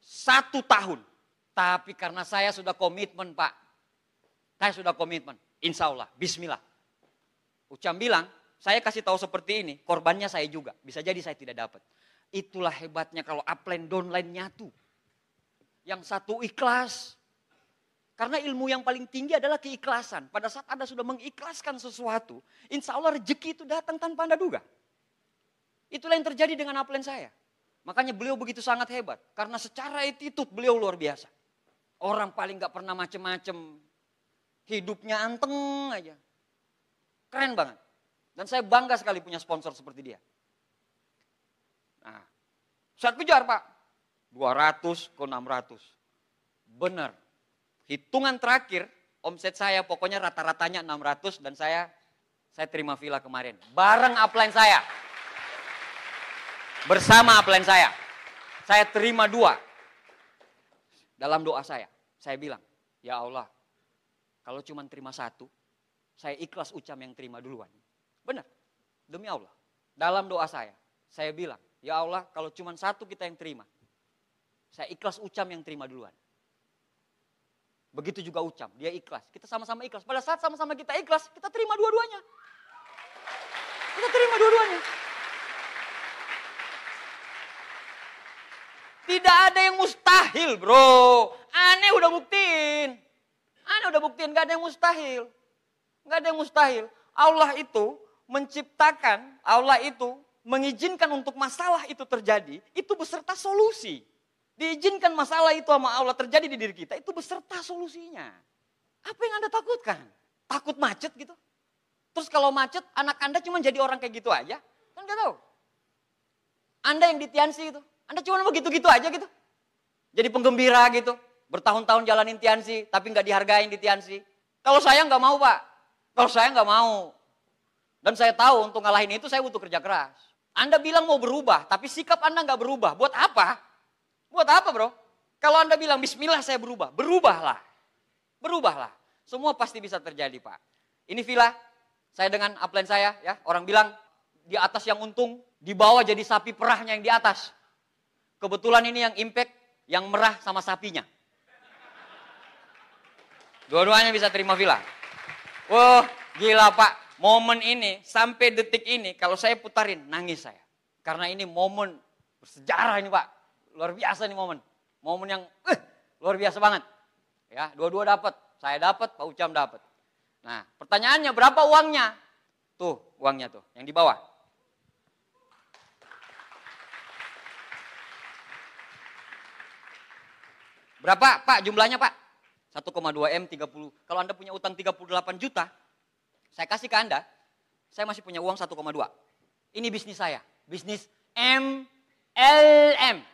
Satu tahun. Tapi karena saya sudah komitmen Pak. Saya sudah komitmen. Insya Allah. Bismillah. Ucam bilang, saya kasih tahu seperti ini, korbannya saya juga. Bisa jadi saya tidak dapat. Itulah hebatnya kalau upline downline nyatu yang satu ikhlas. Karena ilmu yang paling tinggi adalah keikhlasan. Pada saat Anda sudah mengikhlaskan sesuatu, insya Allah rezeki itu datang tanpa Anda duga. Itulah yang terjadi dengan upline saya. Makanya beliau begitu sangat hebat. Karena secara attitude beliau luar biasa. Orang paling gak pernah macem-macem. Hidupnya anteng aja. Keren banget. Dan saya bangga sekali punya sponsor seperti dia. Nah, saya kejar pak, 200 ke 600. Benar. Hitungan terakhir omset saya pokoknya rata-ratanya 600 dan saya saya terima villa kemarin. Bareng upline saya. Bersama upline saya. Saya terima dua. Dalam doa saya, saya bilang, ya Allah, kalau cuma terima satu, saya ikhlas ucap yang terima duluan. Benar, demi Allah. Dalam doa saya, saya bilang, ya Allah, kalau cuma satu kita yang terima, saya ikhlas ucam yang terima duluan. Begitu juga ucam, dia ikhlas. Kita sama-sama ikhlas. Pada saat sama-sama kita ikhlas, kita terima dua-duanya. Kita terima dua-duanya. Tidak ada yang mustahil bro. Aneh udah buktiin. Aneh udah buktiin gak ada yang mustahil. Gak ada yang mustahil. Allah itu menciptakan, Allah itu mengizinkan untuk masalah itu terjadi, itu beserta solusi diizinkan masalah itu sama Allah terjadi di diri kita, itu beserta solusinya. Apa yang Anda takutkan? Takut macet gitu? Terus kalau macet, anak Anda cuma jadi orang kayak gitu aja? Kan gak tahu. Anda yang di Tiansi itu, Anda cuma begitu-gitu aja gitu. Jadi penggembira gitu, bertahun-tahun jalanin Tiansi, tapi nggak dihargain di Tiansi. Kalau saya nggak mau Pak, kalau saya nggak mau. Dan saya tahu untuk ngalahin itu saya butuh kerja keras. Anda bilang mau berubah, tapi sikap Anda nggak berubah. Buat apa? Buat apa bro? Kalau Anda bilang bismillah saya berubah, berubahlah. Berubahlah. Semua pasti bisa terjadi Pak. Ini villa, saya dengan upline saya ya, orang bilang di atas yang untung, di bawah jadi sapi perahnya yang di atas. Kebetulan ini yang impact, yang merah sama sapinya. Dua-duanya bisa terima villa. Wah, wow, gila Pak. Momen ini, sampai detik ini, kalau saya putarin, nangis saya. Karena ini momen bersejarah ini Pak luar biasa nih momen. Momen yang eh, luar biasa banget. Ya, dua-dua dapat. Saya dapat, Pak Ucam dapat. Nah, pertanyaannya berapa uangnya? Tuh, uangnya tuh, yang di bawah. Berapa, Pak? Jumlahnya, Pak? 1,2 M 30. Kalau Anda punya utang 38 juta, saya kasih ke Anda, saya masih punya uang 1,2. Ini bisnis saya, bisnis MLM.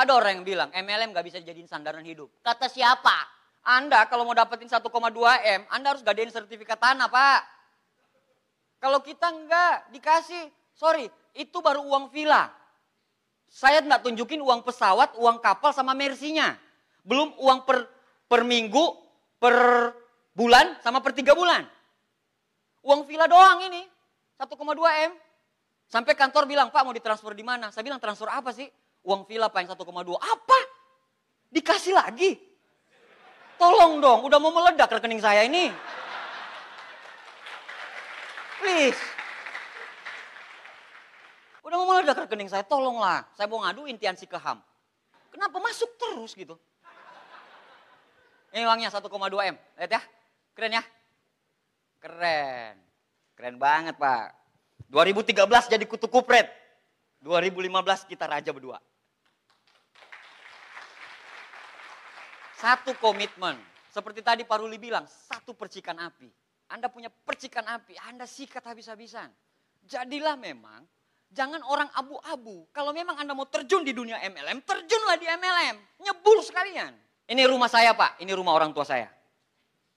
Ada orang yang bilang MLM gak bisa jadiin sandaran hidup. Kata siapa? Anda kalau mau dapetin 1,2 M, Anda harus gadein sertifikat tanah, Pak. Kalau kita enggak dikasih, sorry, itu baru uang villa. Saya enggak tunjukin uang pesawat, uang kapal sama mersinya. Belum uang per, per minggu, per bulan, sama per tiga bulan. Uang villa doang ini, 1,2 M. Sampai kantor bilang, Pak mau ditransfer di mana? Saya bilang transfer apa sih? Uang villa paling 1,2. Apa? Dikasih lagi? Tolong dong, udah mau meledak rekening saya ini. Please. Udah mau meledak rekening saya, tolonglah. Saya mau ngadu intian si keham. Kenapa masuk terus gitu? Ini uangnya 1,2 M. Lihat ya. Keren ya? Keren. Keren banget, Pak. 2013 jadi kutu kupret. 2015 kita raja berdua. Satu komitmen. Seperti tadi Pak Ruli bilang, satu percikan api. Anda punya percikan api, Anda sikat habis-habisan. Jadilah memang, jangan orang abu-abu. Kalau memang Anda mau terjun di dunia MLM, terjunlah di MLM. Nyebul sekalian. Ini rumah saya Pak, ini rumah orang tua saya.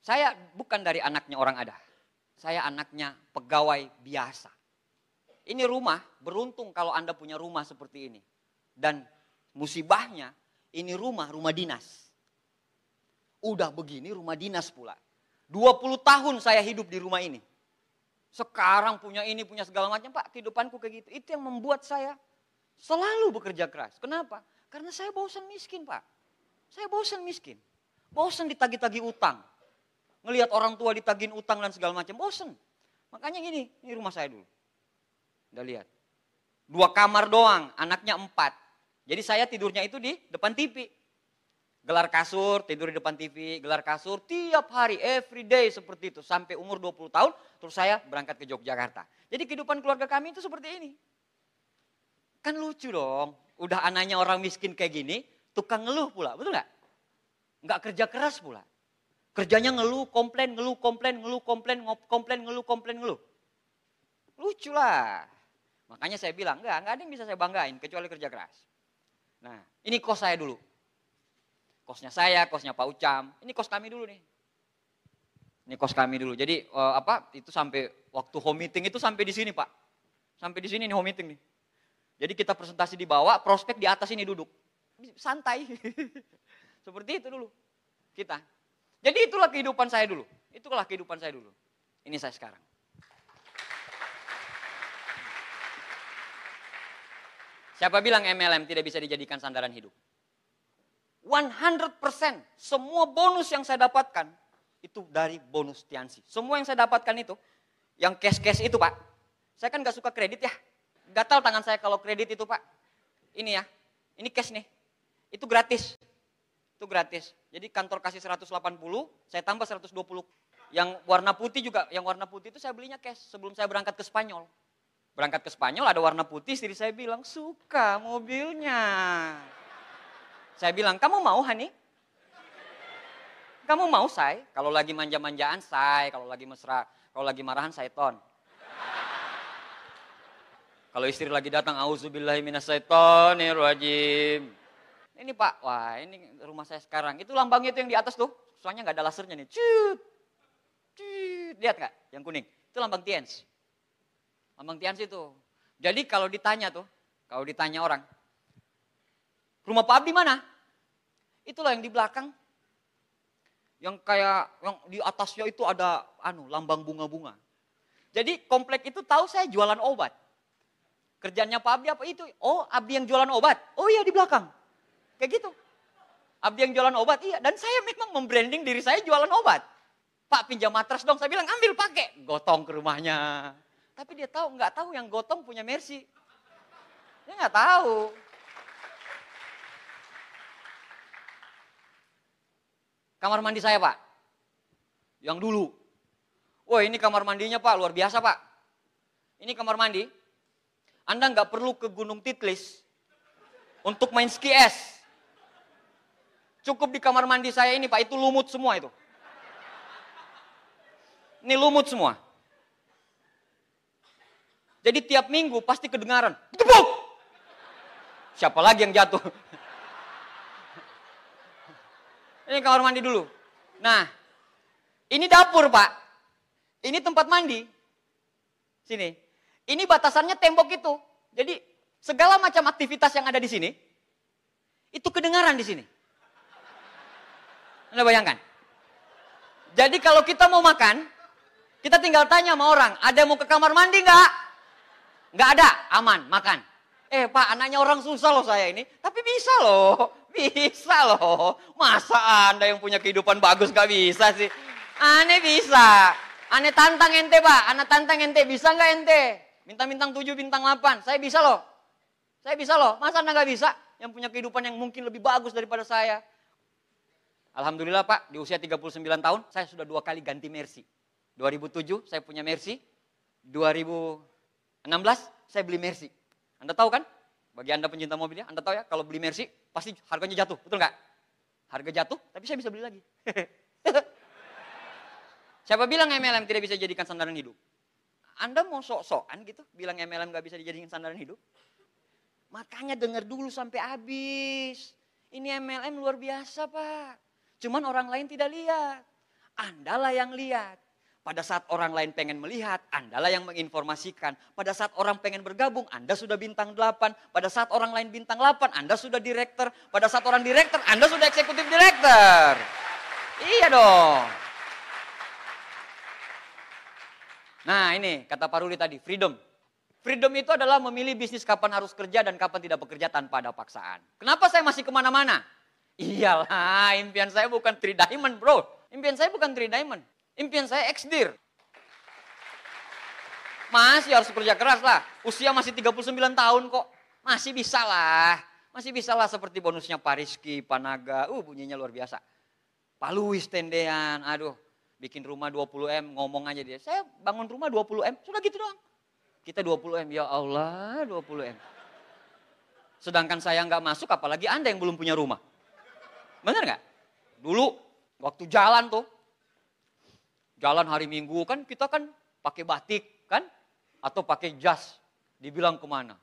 Saya bukan dari anaknya orang ada. Saya anaknya pegawai biasa. Ini rumah, beruntung kalau Anda punya rumah seperti ini. Dan musibahnya, ini rumah, rumah dinas Udah begini rumah dinas pula. 20 tahun saya hidup di rumah ini. Sekarang punya ini, punya segala macam, Pak. Kehidupanku kayak gitu. Itu yang membuat saya selalu bekerja keras. Kenapa? Karena saya bosan miskin, Pak. Saya bosan miskin. Bosan ditagi-tagi utang. Ngelihat orang tua ditagiin utang dan segala macam, bosan. Makanya gini, ini rumah saya dulu. Udah lihat. Dua kamar doang, anaknya empat. Jadi saya tidurnya itu di depan TV gelar kasur, tidur di depan TV, gelar kasur tiap hari, every day seperti itu sampai umur 20 tahun terus saya berangkat ke Yogyakarta. Jadi kehidupan keluarga kami itu seperti ini. Kan lucu dong, udah anaknya orang miskin kayak gini, tukang ngeluh pula, betul nggak? Nggak kerja keras pula. Kerjanya ngeluh, komplain, ngeluh, komplain, ngeluh, komplain, komplain, ngeluh, komplain, ngeluh. Lucu lah. Makanya saya bilang, enggak, enggak ada yang bisa saya banggain kecuali kerja keras. Nah, ini kos saya dulu kosnya saya, kosnya Pak Ucam. Ini kos kami dulu nih. Ini kos kami dulu. Jadi uh, apa itu sampai waktu home meeting itu sampai di sini Pak. Sampai di sini nih home meeting nih. Jadi kita presentasi di bawah, prospek di atas ini duduk. Santai. <laughs> Seperti itu dulu kita. Jadi itulah kehidupan saya dulu. Itulah kehidupan saya dulu. Ini saya sekarang. Siapa bilang MLM tidak bisa dijadikan sandaran hidup? 100% semua bonus yang saya dapatkan itu dari bonus Tiansi. Semua yang saya dapatkan itu, yang cash-cash itu Pak. Saya kan gak suka kredit ya. Gatal tangan saya kalau kredit itu Pak. Ini ya, ini cash nih. Itu gratis. Itu gratis. Jadi kantor kasih 180, saya tambah 120. Yang warna putih juga, yang warna putih itu saya belinya cash sebelum saya berangkat ke Spanyol. Berangkat ke Spanyol ada warna putih, istri saya bilang, suka mobilnya. Saya bilang, kamu mau Hani? Kamu mau say? Kalau lagi manja-manjaan say, kalau lagi mesra, kalau lagi marahan saya ton. Kalau istri lagi datang, auzubillahiminasyaitonirrojim. Ini pak, wah ini rumah saya sekarang. Itu lambangnya itu yang di atas tuh. Soalnya nggak ada lasernya nih. Cut, cut. Lihat nggak yang kuning? Itu lambang Tians. Lambang Tians itu. Jadi kalau ditanya tuh, kalau ditanya orang, Rumah Pak Abdi mana? Itulah yang di belakang. Yang kayak yang di atasnya itu ada anu lambang bunga-bunga. Jadi komplek itu tahu saya jualan obat. Kerjanya Pak Abdi apa itu? Oh, Abdi yang jualan obat. Oh iya di belakang. Kayak gitu. Abdi yang jualan obat, iya. Dan saya memang membranding diri saya jualan obat. Pak pinjam matras dong. Saya bilang ambil pakai. Gotong ke rumahnya. Tapi dia tahu, nggak tahu yang gotong punya Mercy. Dia nggak tahu. kamar mandi saya pak. Yang dulu. Wah ini kamar mandinya pak, luar biasa pak. Ini kamar mandi. Anda nggak perlu ke Gunung Titlis untuk main ski es. Cukup di kamar mandi saya ini pak, itu lumut semua itu. Ini lumut semua. Jadi tiap minggu pasti kedengaran. Tepuk! Siapa lagi yang jatuh? Ini kamar mandi dulu. Nah, ini dapur pak. Ini tempat mandi. Sini. Ini batasannya tembok itu. Jadi segala macam aktivitas yang ada di sini, itu kedengaran di sini. Anda bayangkan? Jadi kalau kita mau makan, kita tinggal tanya sama orang, ada mau ke kamar mandi nggak? Nggak ada, aman, makan. Eh Pak, anaknya orang susah loh saya ini. Tapi bisa loh, bisa loh. Masa Anda yang punya kehidupan bagus gak bisa sih? Aneh bisa. Aneh tantang ente Pak, anak tantang ente. Bisa nggak ente? Minta bintang tujuh, bintang delapan, Saya bisa loh. Saya bisa loh. Masa Anda nggak bisa? Yang punya kehidupan yang mungkin lebih bagus daripada saya. Alhamdulillah Pak, di usia 39 tahun, saya sudah dua kali ganti Mercy. 2007 saya punya Mercy, 2016 saya beli Mercy. Anda tahu kan? Bagi Anda pencinta mobil ya, Anda tahu ya kalau beli Mercy pasti harganya jatuh, betul nggak? Harga jatuh, tapi saya bisa beli lagi. <laughs> Siapa bilang MLM tidak bisa jadikan sandaran hidup? Anda mau sok-sokan gitu, bilang MLM nggak bisa dijadikan sandaran hidup? Makanya dengar dulu sampai habis. Ini MLM luar biasa, Pak. Cuman orang lain tidak lihat. Andalah yang lihat. Pada saat orang lain pengen melihat, anda lah yang menginformasikan. Pada saat orang pengen bergabung, Anda sudah bintang 8. Pada saat orang lain bintang 8, Anda sudah direktur. Pada saat orang direktur, Anda sudah eksekutif direktur. Iya dong. Nah ini kata Pak Ruli tadi, freedom. Freedom itu adalah memilih bisnis kapan harus kerja dan kapan tidak bekerja tanpa ada paksaan. Kenapa saya masih kemana-mana? Iyalah, impian saya bukan three diamond bro. Impian saya bukan three diamond. Impian saya eksdir. Masih harus kerja keras lah. Usia masih 39 tahun kok. Masih bisa lah. Masih bisa lah seperti bonusnya Pariski, Panaga. Uh bunyinya luar biasa. Paluis tendean. Aduh. Bikin rumah 20M. Ngomong aja dia. Saya bangun rumah 20M. Sudah gitu doang. Kita 20M. Ya Allah 20M. Sedangkan saya nggak masuk apalagi Anda yang belum punya rumah. Bener nggak? Dulu waktu jalan tuh jalan hari Minggu kan kita kan pakai batik kan atau pakai jas dibilang kemana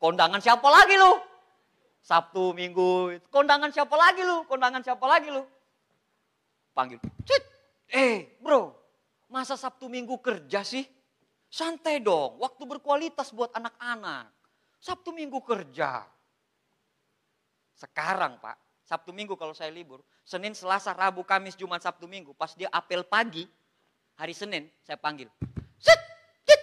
kondangan siapa lagi lu Sabtu Minggu kondangan siapa lagi lu kondangan siapa lagi lu panggil Cit. eh bro masa Sabtu Minggu kerja sih santai dong waktu berkualitas buat anak-anak Sabtu Minggu kerja sekarang pak Sabtu Minggu kalau saya libur Senin, Selasa, Rabu, Kamis, Jumat, Sabtu, Minggu. Pas dia apel pagi, Hari Senin saya panggil. Sit, sit.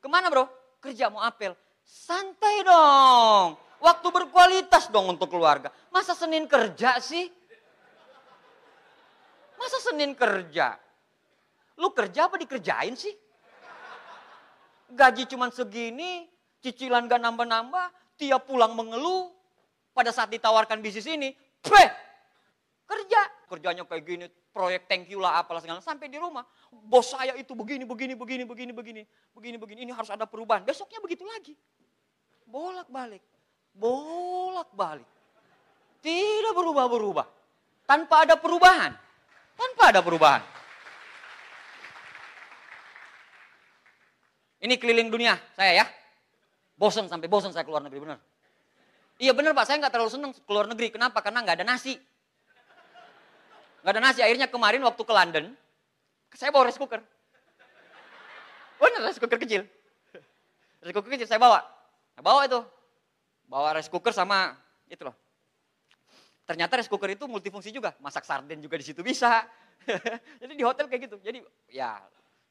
Kemana bro? Kerja mau apel. Santai dong. Waktu berkualitas dong untuk keluarga. Masa Senin kerja sih? Masa Senin kerja? Lu kerja apa dikerjain sih? Gaji cuman segini, cicilan gak nambah-nambah, tiap pulang mengeluh. Pada saat ditawarkan bisnis ini, peh, kerja kerjanya kayak gini, proyek thank you lah apalah segala. Sampai di rumah, bos saya itu begini, begini, begini, begini, begini, begini, begini, ini harus ada perubahan. Besoknya begitu lagi. Bolak-balik, bolak-balik. Tidak berubah-berubah. Tanpa ada perubahan. Tanpa ada perubahan. Ini keliling dunia saya ya. Bosen sampai bosen saya keluar negeri benar. Iya benar Pak, saya nggak terlalu seneng keluar negeri. Kenapa? Karena nggak ada nasi. Nggak ada nasi. Akhirnya kemarin waktu ke London, saya bawa rice cooker. Bener rice cooker kecil. Rice cooker kecil saya bawa. Saya bawa itu. Bawa rice cooker sama itu loh. Ternyata rice cooker itu multifungsi juga. Masak sarden juga di situ bisa. <laughs> Jadi di hotel kayak gitu. Jadi ya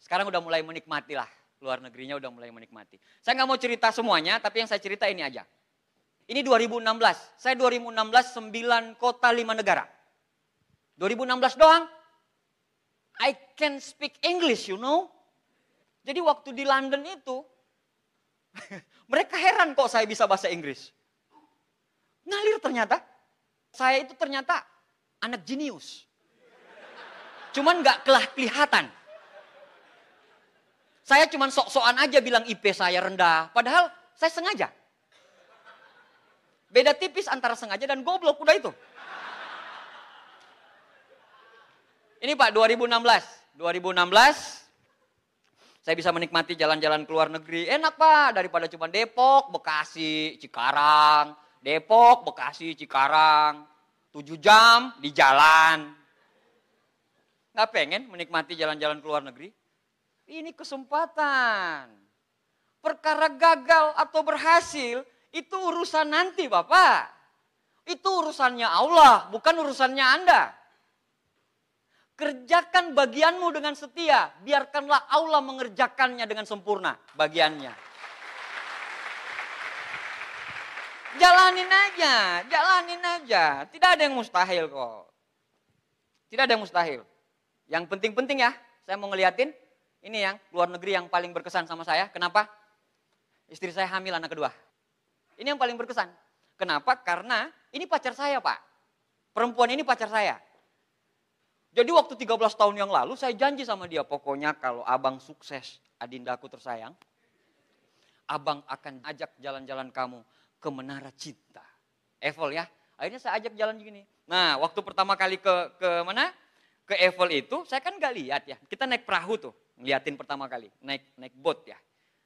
sekarang udah mulai menikmati lah. Luar negerinya udah mulai menikmati. Saya nggak mau cerita semuanya, tapi yang saya cerita ini aja. Ini 2016. Saya 2016 9 kota 5 negara. 2016 doang. I can speak English, you know. Jadi waktu di London itu, <laughs> mereka heran kok saya bisa bahasa Inggris. Ngalir ternyata. Saya itu ternyata anak jenius. Cuman gak kelah kelihatan. Saya cuman sok-sokan aja bilang IP saya rendah. Padahal saya sengaja. Beda tipis antara sengaja dan goblok udah itu. Ini Pak 2016. 2016 saya bisa menikmati jalan-jalan ke luar negeri. Enak Pak daripada cuma Depok, Bekasi, Cikarang. Depok, Bekasi, Cikarang. 7 jam di jalan. Nggak pengen menikmati jalan-jalan ke luar negeri? Ini kesempatan. Perkara gagal atau berhasil itu urusan nanti Bapak. Itu urusannya Allah, bukan urusannya Anda. Kerjakan bagianmu dengan setia, biarkanlah Allah mengerjakannya dengan sempurna bagiannya. Jalanin aja, jalanin aja. Tidak ada yang mustahil kok. Tidak ada yang mustahil. Yang penting-penting ya, saya mau ngeliatin ini yang luar negeri yang paling berkesan sama saya. Kenapa? Istri saya hamil anak kedua. Ini yang paling berkesan. Kenapa? Karena ini pacar saya, Pak. Perempuan ini pacar saya jadi waktu 13 tahun yang lalu saya janji sama dia pokoknya kalau abang sukses Adinda aku tersayang. Abang akan ajak jalan-jalan kamu ke Menara Cinta. Evol ya. Akhirnya saya ajak jalan gini. Nah waktu pertama kali ke, ke mana? Ke Evol itu saya kan gak lihat ya. Kita naik perahu tuh. Ngeliatin pertama kali. Naik naik bot ya.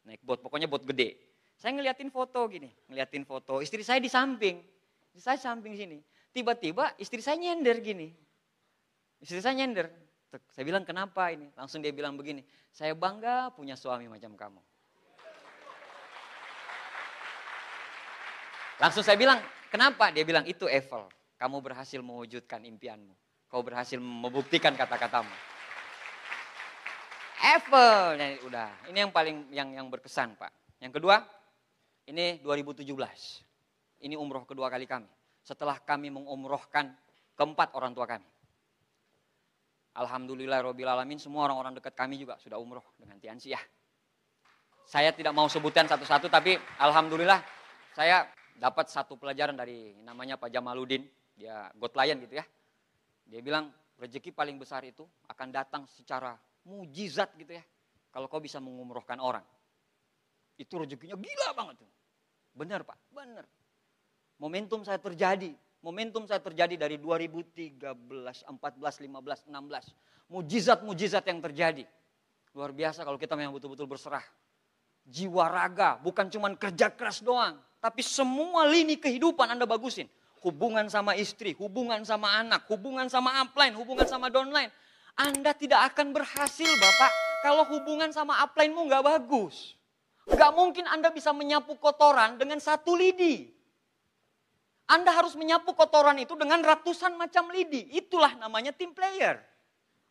Naik bot. Pokoknya bot gede. Saya ngeliatin foto gini. Ngeliatin foto. Istri saya di samping. Istri saya samping sini. Tiba-tiba istri saya nyender gini Istri saya nyender. Saya bilang kenapa ini? Langsung dia bilang begini, saya bangga punya suami macam kamu. Langsung saya bilang, kenapa? Dia bilang, itu Evel. Kamu berhasil mewujudkan impianmu. Kau berhasil membuktikan kata-katamu. Evel, nah, udah. Ini yang paling yang yang berkesan, Pak. Yang kedua, ini 2017. Ini umroh kedua kali kami. Setelah kami mengumrohkan keempat orang tua kami. Alhamdulillah Robil Alamin semua orang-orang dekat kami juga sudah umroh dengan Tiansi ya. Saya tidak mau sebutkan satu-satu tapi Alhamdulillah saya dapat satu pelajaran dari namanya Pak Jamaludin Dia God Lion gitu ya. Dia bilang rezeki paling besar itu akan datang secara mujizat gitu ya. Kalau kau bisa mengumrohkan orang. Itu rezekinya gila banget. Benar Pak, benar. Momentum saya terjadi Momentum saya terjadi dari 2013, 14, 15, 16. Mujizat-mujizat yang terjadi. Luar biasa kalau kita memang betul-betul berserah. Jiwa raga, bukan cuma kerja keras doang. Tapi semua lini kehidupan Anda bagusin. Hubungan sama istri, hubungan sama anak, hubungan sama upline, hubungan sama downline. Anda tidak akan berhasil Bapak kalau hubungan sama upline-mu nggak bagus. Nggak mungkin Anda bisa menyapu kotoran dengan satu lidi. Anda harus menyapu kotoran itu dengan ratusan macam lidi. Itulah namanya tim player.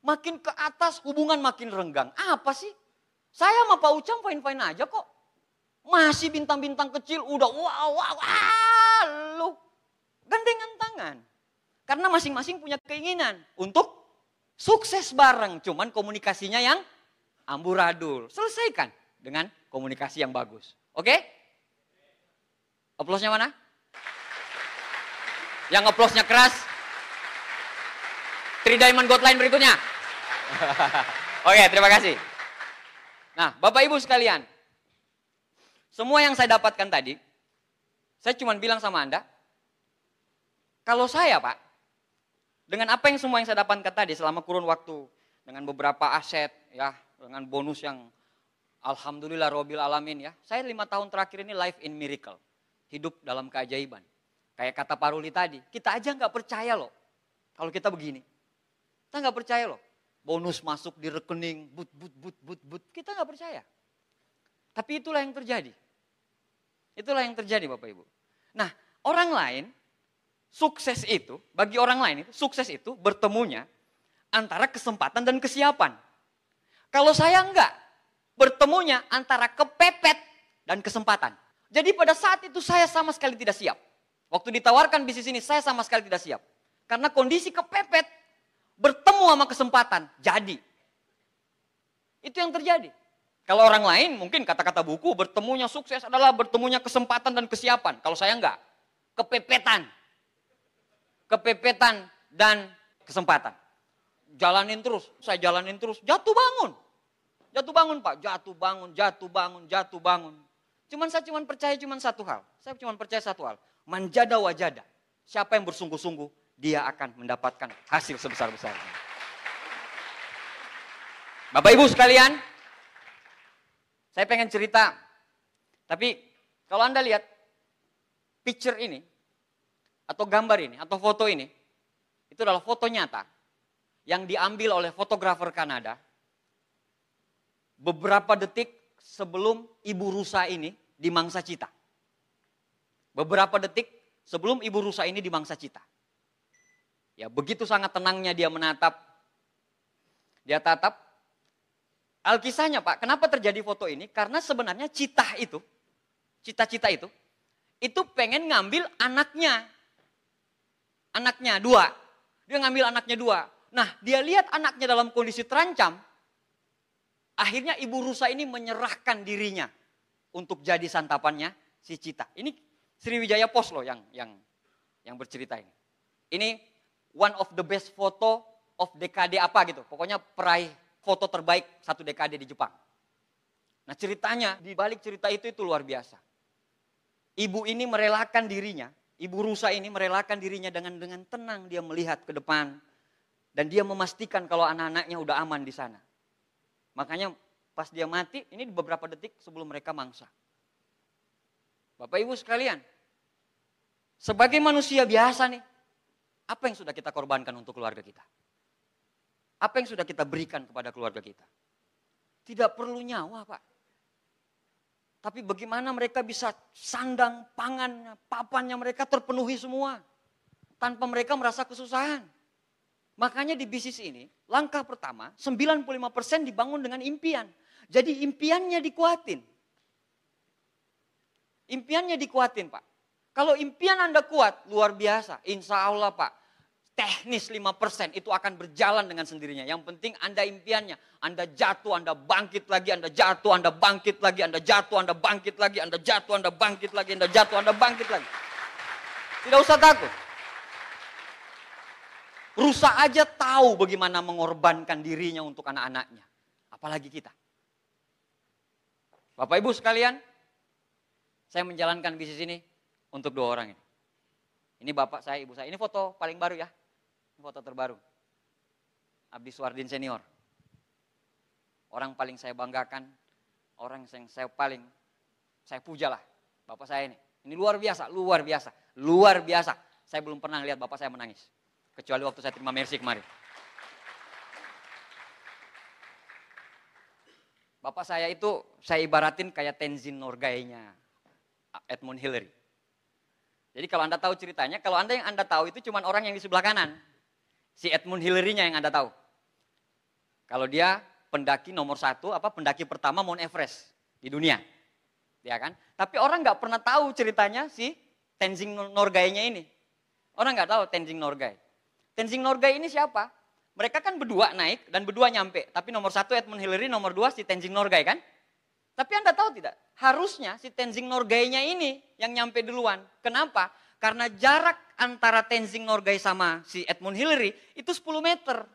Makin ke atas hubungan makin renggang. Apa sih? Saya sama Pak Ucam fine-fine aja kok. Masih bintang-bintang kecil udah wow wow wow. Lu gandengan tangan. Karena masing-masing punya keinginan untuk sukses bareng. Cuman komunikasinya yang amburadul. Selesaikan dengan komunikasi yang bagus. Oke? Okay? Aplausnya mana? yang ngeplosnya keras. Three Diamond God Line berikutnya. <laughs> Oke, okay, terima kasih. Nah, Bapak Ibu sekalian, semua yang saya dapatkan tadi, saya cuma bilang sama Anda, kalau saya Pak, dengan apa yang semua yang saya dapatkan tadi selama kurun waktu, dengan beberapa aset, ya, dengan bonus yang Alhamdulillah Robil Alamin ya, saya lima tahun terakhir ini life in miracle, hidup dalam keajaiban. Kayak kata Paruli tadi, kita aja nggak percaya loh kalau kita begini. Kita nggak percaya loh. Bonus masuk di rekening, but, but, but, but, but. Kita nggak percaya. Tapi itulah yang terjadi. Itulah yang terjadi Bapak Ibu. Nah orang lain, sukses itu, bagi orang lain itu, sukses itu bertemunya antara kesempatan dan kesiapan. Kalau saya enggak, bertemunya antara kepepet dan kesempatan. Jadi pada saat itu saya sama sekali tidak siap. Waktu ditawarkan bisnis ini, saya sama sekali tidak siap. Karena kondisi kepepet, bertemu sama kesempatan, jadi. Itu yang terjadi. Kalau orang lain mungkin kata-kata buku bertemunya sukses adalah bertemunya kesempatan dan kesiapan. Kalau saya enggak, kepepetan. Kepepetan dan kesempatan. Jalanin terus, saya jalanin terus, jatuh bangun. Jatuh bangun Pak, jatuh bangun, jatuh bangun, jatuh bangun. Cuman saya cuman percaya cuman satu hal. Saya cuman percaya satu hal. Manjada wajada. Siapa yang bersungguh-sungguh, dia akan mendapatkan hasil sebesar-besarnya. Bapak Ibu sekalian, saya pengen cerita. Tapi kalau Anda lihat picture ini, atau gambar ini, atau foto ini, itu adalah foto nyata yang diambil oleh fotografer Kanada beberapa detik sebelum ibu rusa ini dimangsa cita. Beberapa detik sebelum ibu rusa ini dimangsa cita. Ya, begitu sangat tenangnya dia menatap. Dia tatap. Alkisahnya Pak, kenapa terjadi foto ini? Karena sebenarnya cita itu, cita-cita itu, itu pengen ngambil anaknya. Anaknya dua. Dia ngambil anaknya dua. Nah, dia lihat anaknya dalam kondisi terancam. Akhirnya ibu rusa ini menyerahkan dirinya untuk jadi santapannya si cita. Ini Sriwijaya Pos loh yang yang yang bercerita ini. Ini one of the best photo of dekade apa gitu. Pokoknya peraih foto terbaik satu dekade di Jepang. Nah ceritanya, di balik cerita itu itu luar biasa. Ibu ini merelakan dirinya, ibu rusa ini merelakan dirinya dengan dengan tenang dia melihat ke depan. Dan dia memastikan kalau anak-anaknya udah aman di sana. Makanya pas dia mati, ini beberapa detik sebelum mereka mangsa. Bapak ibu sekalian, sebagai manusia biasa nih, apa yang sudah kita korbankan untuk keluarga kita? Apa yang sudah kita berikan kepada keluarga kita? Tidak perlu nyawa, Pak. Tapi bagaimana mereka bisa sandang, pangannya, papannya mereka terpenuhi semua. Tanpa mereka merasa kesusahan. Makanya di bisnis ini, langkah pertama, 95% dibangun dengan impian. Jadi impiannya dikuatin. Impiannya dikuatin, Pak. Kalau impian Anda kuat, luar biasa. Insya Allah Pak, teknis 5% itu akan berjalan dengan sendirinya. Yang penting Anda impiannya. Anda jatuh, Anda bangkit lagi, Anda jatuh, Anda bangkit lagi, Anda jatuh, Anda bangkit lagi, Anda jatuh, Anda bangkit lagi, Anda jatuh, Anda bangkit lagi. Tidak usah takut. Rusa aja tahu bagaimana mengorbankan dirinya untuk anak-anaknya. Apalagi kita. Bapak Ibu sekalian, saya menjalankan bisnis ini untuk dua orang ini. Ini bapak saya, ibu saya. Ini foto paling baru ya. foto terbaru. Abdi Suardin senior. Orang paling saya banggakan, orang yang saya paling saya puja lah, bapak saya ini. Ini luar biasa, luar biasa, luar biasa. Saya belum pernah lihat bapak saya menangis. Kecuali waktu saya terima mercy kemarin. Bapak saya itu saya ibaratin kayak Tenzin Norgay-nya Edmund Hillary jadi kalau Anda tahu ceritanya, kalau Anda yang Anda tahu itu cuma orang yang di sebelah kanan. Si Edmund Hillary-nya yang Anda tahu. Kalau dia pendaki nomor satu, apa pendaki pertama Mount Everest di dunia. Ya kan? Tapi orang nggak pernah tahu ceritanya si Tenzing Norgay-nya ini. Orang nggak tahu Tenzing Norgay. Tenzing Norgay ini siapa? Mereka kan berdua naik dan berdua nyampe. Tapi nomor satu Edmund Hillary, nomor dua si Tenzing Norgay kan? Tapi Anda tahu tidak? Harusnya si Tenzing Norgay-nya ini yang nyampe duluan. Kenapa? Karena jarak antara Tenzing Norgay sama si Edmund Hillary itu 10 meter.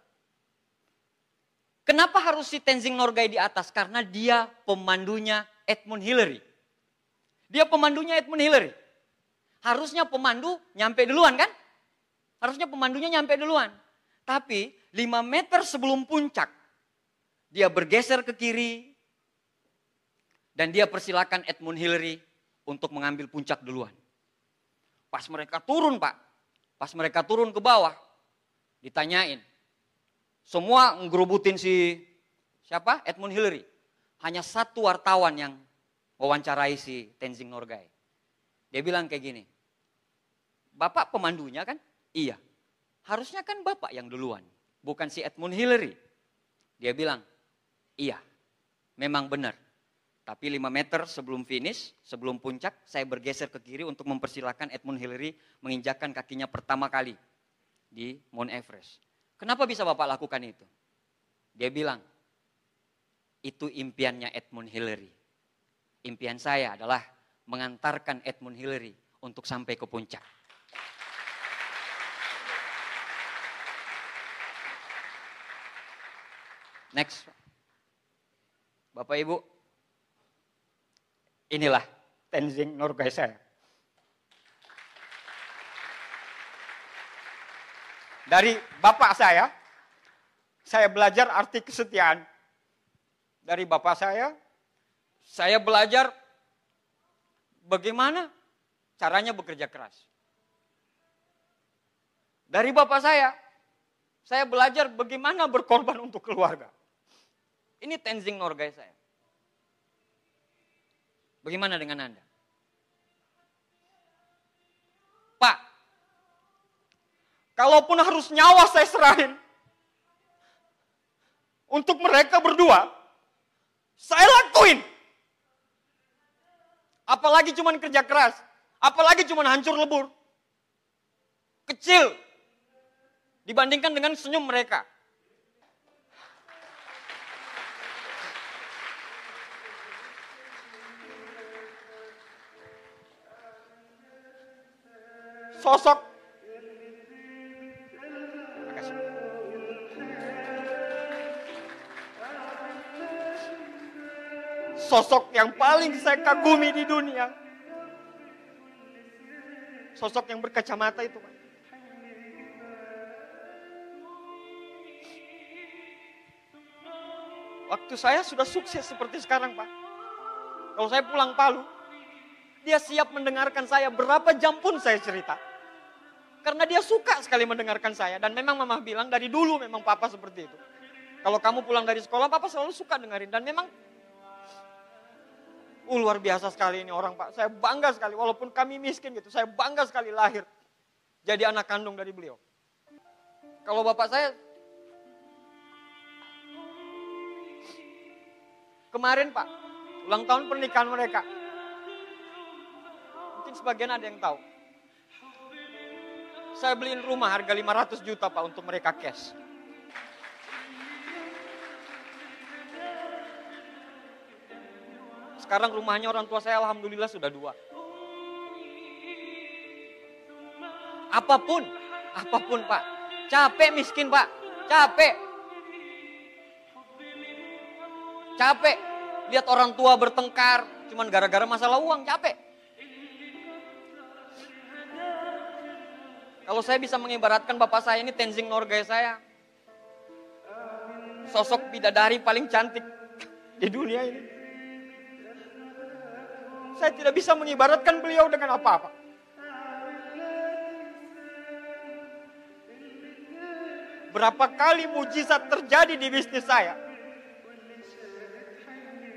Kenapa harus si Tenzing Norgay di atas? Karena dia pemandunya Edmund Hillary. Dia pemandunya Edmund Hillary. Harusnya pemandu nyampe duluan kan? Harusnya pemandunya nyampe duluan. Tapi 5 meter sebelum puncak, dia bergeser ke kiri, dan dia persilakan Edmund Hillary untuk mengambil puncak duluan. Pas mereka turun pak, pas mereka turun ke bawah, ditanyain. Semua ngerubutin si siapa? Edmund Hillary. Hanya satu wartawan yang mewawancarai si Tenzing Norgay. Dia bilang kayak gini, Bapak pemandunya kan? Iya. Harusnya kan Bapak yang duluan, bukan si Edmund Hillary. Dia bilang, iya, memang benar. Tapi 5 meter sebelum finish, sebelum puncak, saya bergeser ke kiri untuk mempersilahkan Edmund Hillary menginjakan kakinya pertama kali di Mount Everest. Kenapa bisa Bapak lakukan itu? Dia bilang, itu impiannya Edmund Hillary. Impian saya adalah mengantarkan Edmund Hillary untuk sampai ke puncak. Next. Bapak Ibu, Inilah Tenzing saya. Dari bapak saya, saya belajar arti kesetiaan. Dari bapak saya, saya belajar bagaimana caranya bekerja keras. Dari bapak saya, saya belajar bagaimana berkorban untuk keluarga. Ini Tenzing Norgay saya. Bagaimana dengan Anda? Pak, kalaupun harus nyawa saya serahin untuk mereka berdua, saya lakuin. Apalagi cuman kerja keras, apalagi cuman hancur lebur. Kecil dibandingkan dengan senyum mereka. sosok sosok yang paling saya kagumi di dunia. Sosok yang berkacamata itu. Waktu saya sudah sukses seperti sekarang, Pak. Kalau saya pulang Palu, dia siap mendengarkan saya berapa jam pun saya cerita. Karena dia suka sekali mendengarkan saya. Dan memang mama bilang dari dulu memang papa seperti itu. Kalau kamu pulang dari sekolah, papa selalu suka dengerin. Dan memang uh, luar biasa sekali ini orang pak. Saya bangga sekali, walaupun kami miskin gitu. Saya bangga sekali lahir jadi anak kandung dari beliau. Kalau bapak saya Kemarin Pak, ulang tahun pernikahan mereka. Mungkin sebagian ada yang tahu. Saya beliin rumah harga 500 juta Pak untuk mereka cash. Sekarang rumahnya orang tua saya alhamdulillah sudah dua. Apapun, apapun Pak. Capek miskin Pak, capek. Capek lihat orang tua bertengkar cuman gara-gara masalah uang, capek. Kalau saya bisa mengibaratkan bapak saya ini Tenzing Norgay saya. Sosok bidadari paling cantik <laughs> di dunia ini. Saya tidak bisa mengibaratkan beliau dengan apa-apa. Berapa kali mujizat terjadi di bisnis saya?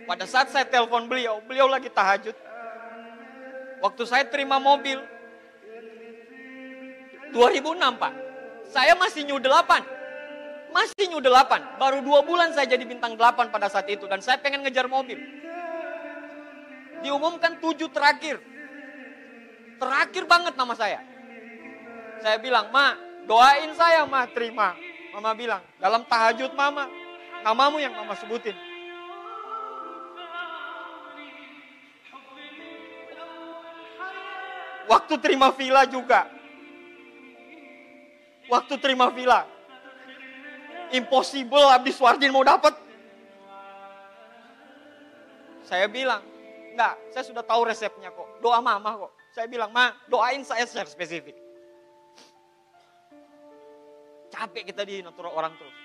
Pada saat saya telepon beliau, beliau lagi tahajud. Waktu saya terima mobil, 2006 Pak. Saya masih new 8. Masih new 8. Baru dua bulan saya jadi bintang 8 pada saat itu. Dan saya pengen ngejar mobil. Diumumkan tujuh terakhir. Terakhir banget nama saya. Saya bilang, Ma, doain saya, Ma, terima. Mama bilang, dalam tahajud Mama, namamu yang Mama sebutin. Waktu terima villa juga, waktu terima villa. Impossible Abdi Suwardin mau dapat. Saya bilang, enggak, saya sudah tahu resepnya kok. Doa mama kok. Saya bilang, ma, doain saya secara spesifik. Capek kita di natural orang terus.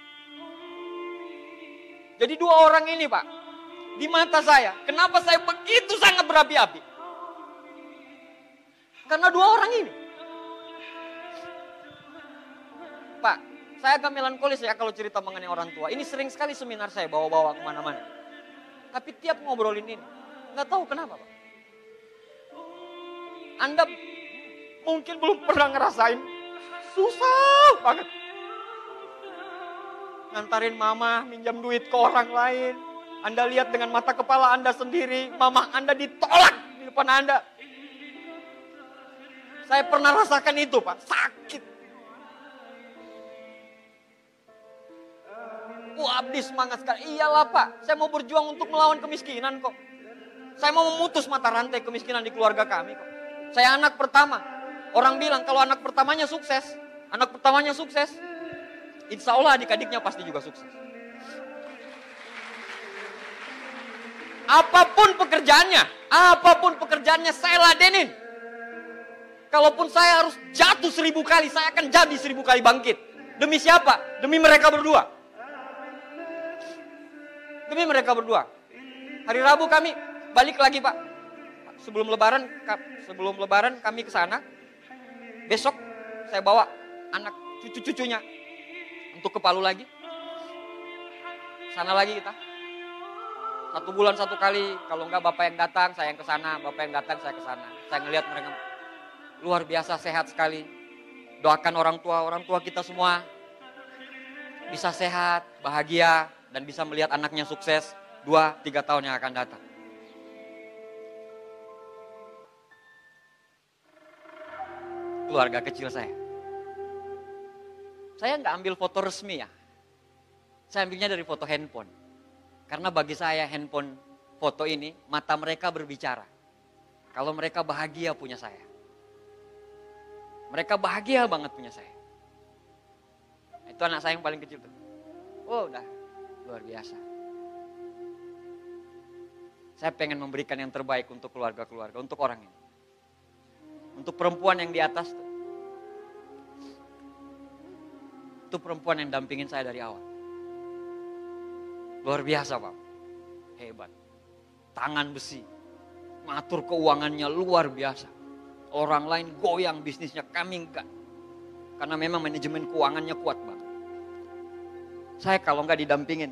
Jadi dua orang ini pak, di mata saya, kenapa saya begitu sangat berapi-api? Karena dua orang ini. Pak, saya ke melankolis ya kalau cerita mengenai orang tua. Ini sering sekali seminar saya bawa-bawa kemana-mana. Tapi tiap ngobrolin ini, nggak tahu kenapa Pak. Anda mungkin belum pernah ngerasain. Susah banget. Ngantarin mama, minjam duit ke orang lain. Anda lihat dengan mata kepala Anda sendiri, mama Anda ditolak di depan Anda. Saya pernah rasakan itu, Pak. Sakit. Wah abdi semangat sekali. Iyalah pak, saya mau berjuang untuk melawan kemiskinan kok. Saya mau memutus mata rantai kemiskinan di keluarga kami kok. Saya anak pertama. Orang bilang kalau anak pertamanya sukses, anak pertamanya sukses, insya Allah adik-adiknya pasti juga sukses. Apapun pekerjaannya, apapun pekerjaannya saya ladenin. Kalaupun saya harus jatuh seribu kali, saya akan jadi seribu kali bangkit. Demi siapa? Demi mereka berdua demi mereka berdua. Hari Rabu kami balik lagi Pak. Sebelum Lebaran, sebelum Lebaran kami ke sana. Besok saya bawa anak cucu-cucunya untuk ke Palu lagi. Sana lagi kita. Satu bulan satu kali, kalau enggak bapak yang datang saya yang ke sana, bapak yang datang saya ke sana. Saya ngelihat mereka luar biasa sehat sekali. Doakan orang tua, orang tua kita semua bisa sehat, bahagia, dan bisa melihat anaknya sukses 2-3 tahun yang akan datang. Keluarga kecil saya. Saya nggak ambil foto resmi ya. Saya ambilnya dari foto handphone. Karena bagi saya handphone foto ini, mata mereka berbicara. Kalau mereka bahagia punya saya. Mereka bahagia banget punya saya. Itu anak saya yang paling kecil tuh. Oh udah Luar biasa. Saya pengen memberikan yang terbaik untuk keluarga-keluarga, untuk orang ini. Untuk perempuan yang di atas tuh. Itu perempuan yang dampingin saya dari awal. Luar biasa Pak. Hebat. Tangan besi. mengatur keuangannya luar biasa. Orang lain goyang bisnisnya, kami enggak. Karena memang manajemen keuangannya kuat Pak. Saya kalau nggak didampingin.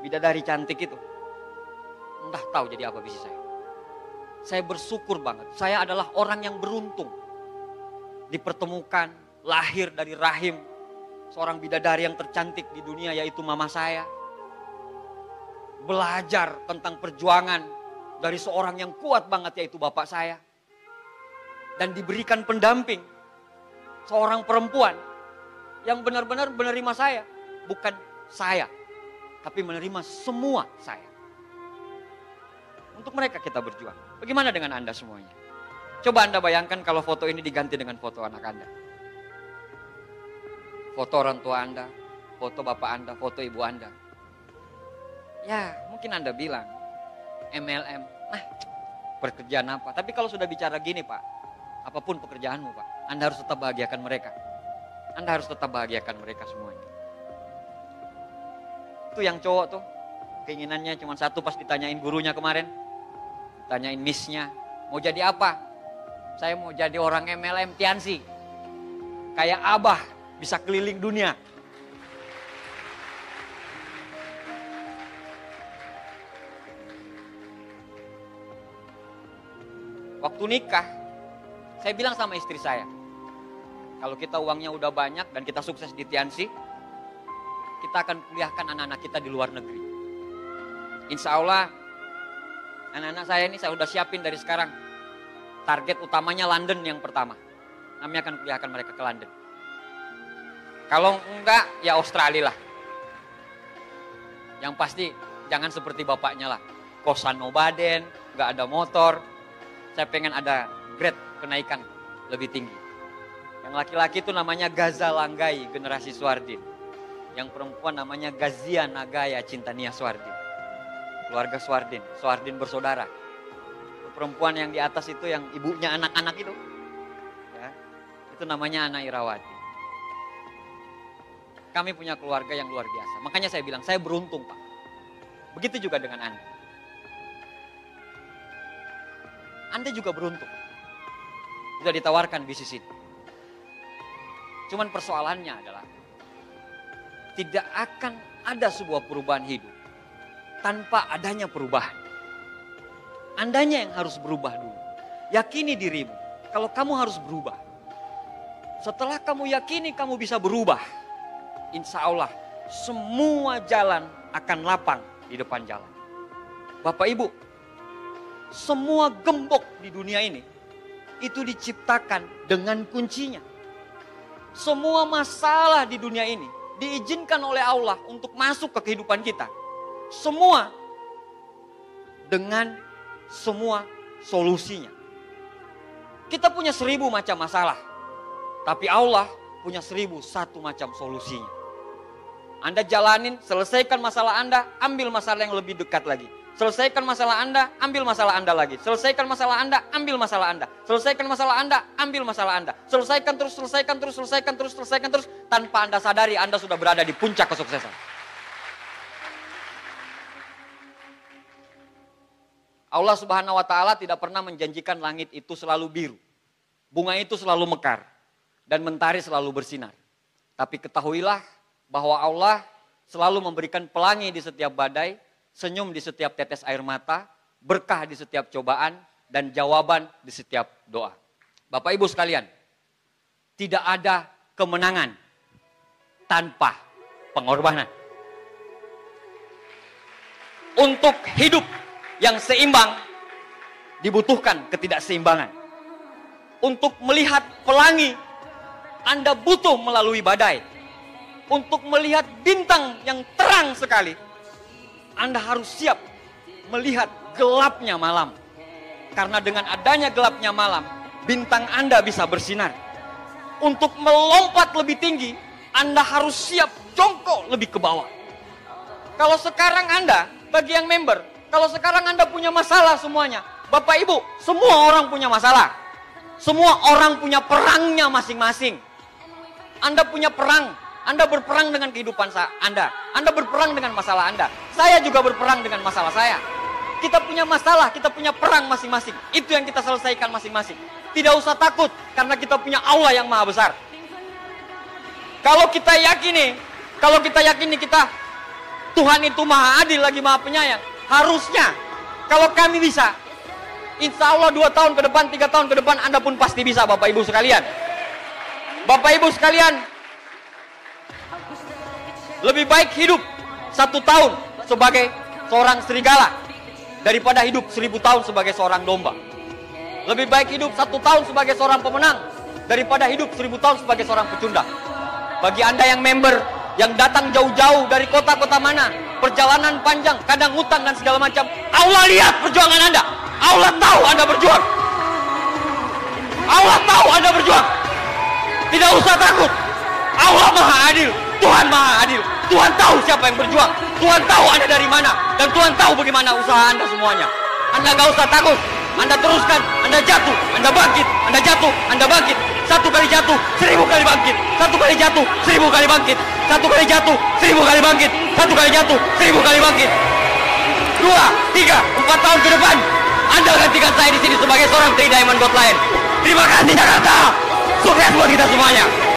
Bidadari cantik itu. Entah tahu jadi apa bisnis saya. Saya bersyukur banget. Saya adalah orang yang beruntung. Dipertemukan, lahir dari rahim. Seorang bidadari yang tercantik di dunia yaitu mama saya. Belajar tentang perjuangan dari seorang yang kuat banget yaitu bapak saya. Dan diberikan pendamping. Seorang perempuan yang benar-benar menerima saya. Bukan saya, tapi menerima semua saya. Untuk mereka kita berjuang. Bagaimana dengan Anda semuanya? Coba Anda bayangkan kalau foto ini diganti dengan foto anak Anda. Foto orang tua Anda, foto bapak Anda, foto ibu Anda. Ya, mungkin Anda bilang, MLM, nah pekerjaan apa? Tapi kalau sudah bicara gini Pak, apapun pekerjaanmu Pak, Anda harus tetap bahagiakan mereka. Anda harus tetap bahagiakan mereka semuanya. Itu yang cowok tuh, keinginannya cuma satu pas ditanyain gurunya kemarin. Ditanyain missnya, mau jadi apa? Saya mau jadi orang MLM Tiansi. Kayak Abah, bisa keliling dunia. Waktu nikah, saya bilang sama istri saya, kalau kita uangnya udah banyak dan kita sukses di Tiansi, kita akan kuliahkan anak-anak kita di luar negeri. Insya Allah, anak-anak saya ini saya udah siapin dari sekarang. Target utamanya London yang pertama. Kami akan kuliahkan mereka ke London. Kalau enggak, ya Australia lah. Yang pasti, jangan seperti bapaknya lah. Kosan nobaden, enggak ada motor. Saya pengen ada grade kenaikan lebih tinggi. Yang laki-laki itu namanya Gaza Langgai, generasi Swardin. Yang perempuan namanya Gazia Nagaya, Cintania Swardin. Keluarga Swardin, Swardin bersaudara. Perempuan yang di atas itu yang ibunya anak-anak itu. Ya, itu namanya Ana Irawati. Kami punya keluarga yang luar biasa. Makanya saya bilang, saya beruntung Pak. Begitu juga dengan Anda. Anda juga beruntung. Sudah ditawarkan bisnis ini. Cuman persoalannya adalah tidak akan ada sebuah perubahan hidup tanpa adanya perubahan. Andanya yang harus berubah dulu. Yakini dirimu kalau kamu harus berubah. Setelah kamu yakini kamu bisa berubah, insya Allah semua jalan akan lapang di depan jalan. Bapak Ibu, semua gembok di dunia ini itu diciptakan dengan kuncinya. Semua masalah di dunia ini diizinkan oleh Allah untuk masuk ke kehidupan kita. Semua dengan semua solusinya. Kita punya seribu macam masalah. Tapi Allah punya seribu satu macam solusinya. Anda jalanin, selesaikan masalah Anda, ambil masalah yang lebih dekat lagi Selesaikan masalah Anda, ambil masalah Anda lagi. Selesaikan masalah Anda, ambil masalah Anda. Selesaikan masalah Anda, ambil masalah Anda. Selesaikan terus, selesaikan terus, selesaikan terus, selesaikan terus. Tanpa Anda sadari, Anda sudah berada di puncak kesuksesan. Allah Subhanahu wa taala tidak pernah menjanjikan langit itu selalu biru. Bunga itu selalu mekar dan mentari selalu bersinar. Tapi ketahuilah bahwa Allah selalu memberikan pelangi di setiap badai senyum di setiap tetes air mata, berkah di setiap cobaan, dan jawaban di setiap doa. Bapak Ibu sekalian, tidak ada kemenangan tanpa pengorbanan. Untuk hidup yang seimbang dibutuhkan ketidakseimbangan. Untuk melihat pelangi, Anda butuh melalui badai. Untuk melihat bintang yang terang sekali, anda harus siap melihat gelapnya malam. Karena dengan adanya gelapnya malam, bintang Anda bisa bersinar. Untuk melompat lebih tinggi, Anda harus siap jongkok lebih ke bawah. Kalau sekarang Anda, bagi yang member, kalau sekarang Anda punya masalah semuanya, Bapak Ibu, semua orang punya masalah. Semua orang punya perangnya masing-masing. Anda punya perang, anda berperang dengan kehidupan Anda. Anda berperang dengan masalah Anda. Saya juga berperang dengan masalah saya. Kita punya masalah, kita punya perang masing-masing. Itu yang kita selesaikan masing-masing. Tidak usah takut, karena kita punya Allah yang maha besar. Kalau kita yakini, kalau kita yakini kita Tuhan itu maha adil lagi maha penyayang. Harusnya, kalau kami bisa, insya Allah dua tahun ke depan, tiga tahun ke depan, Anda pun pasti bisa Bapak Ibu sekalian. Bapak Ibu sekalian, lebih baik hidup satu tahun sebagai seorang serigala daripada hidup seribu tahun sebagai seorang domba. Lebih baik hidup satu tahun sebagai seorang pemenang daripada hidup seribu tahun sebagai seorang pecundang. Bagi Anda yang member, yang datang jauh-jauh dari kota-kota mana, perjalanan panjang, kadang hutang dan segala macam, Allah lihat perjuangan Anda. Allah tahu Anda berjuang. Allah tahu Anda berjuang. Tidak usah takut. Allah Maha Adil. Tuhan Maha Adil. Tuhan tahu siapa yang berjuang. Tuhan tahu Anda dari mana. Dan Tuhan tahu bagaimana usaha Anda semuanya. Anda gak usah takut. Anda teruskan. Anda jatuh. Anda bangkit. Anda jatuh. Anda bangkit. Satu kali jatuh, seribu kali bangkit. Satu kali jatuh, seribu kali bangkit. Satu kali jatuh, seribu kali bangkit. Satu kali jatuh, seribu kali bangkit. Dua, tiga, empat tahun ke depan. Anda gantikan saya di sini sebagai seorang Three Diamond God lain. Terima kasih Jakarta. Sukses buat kita semuanya.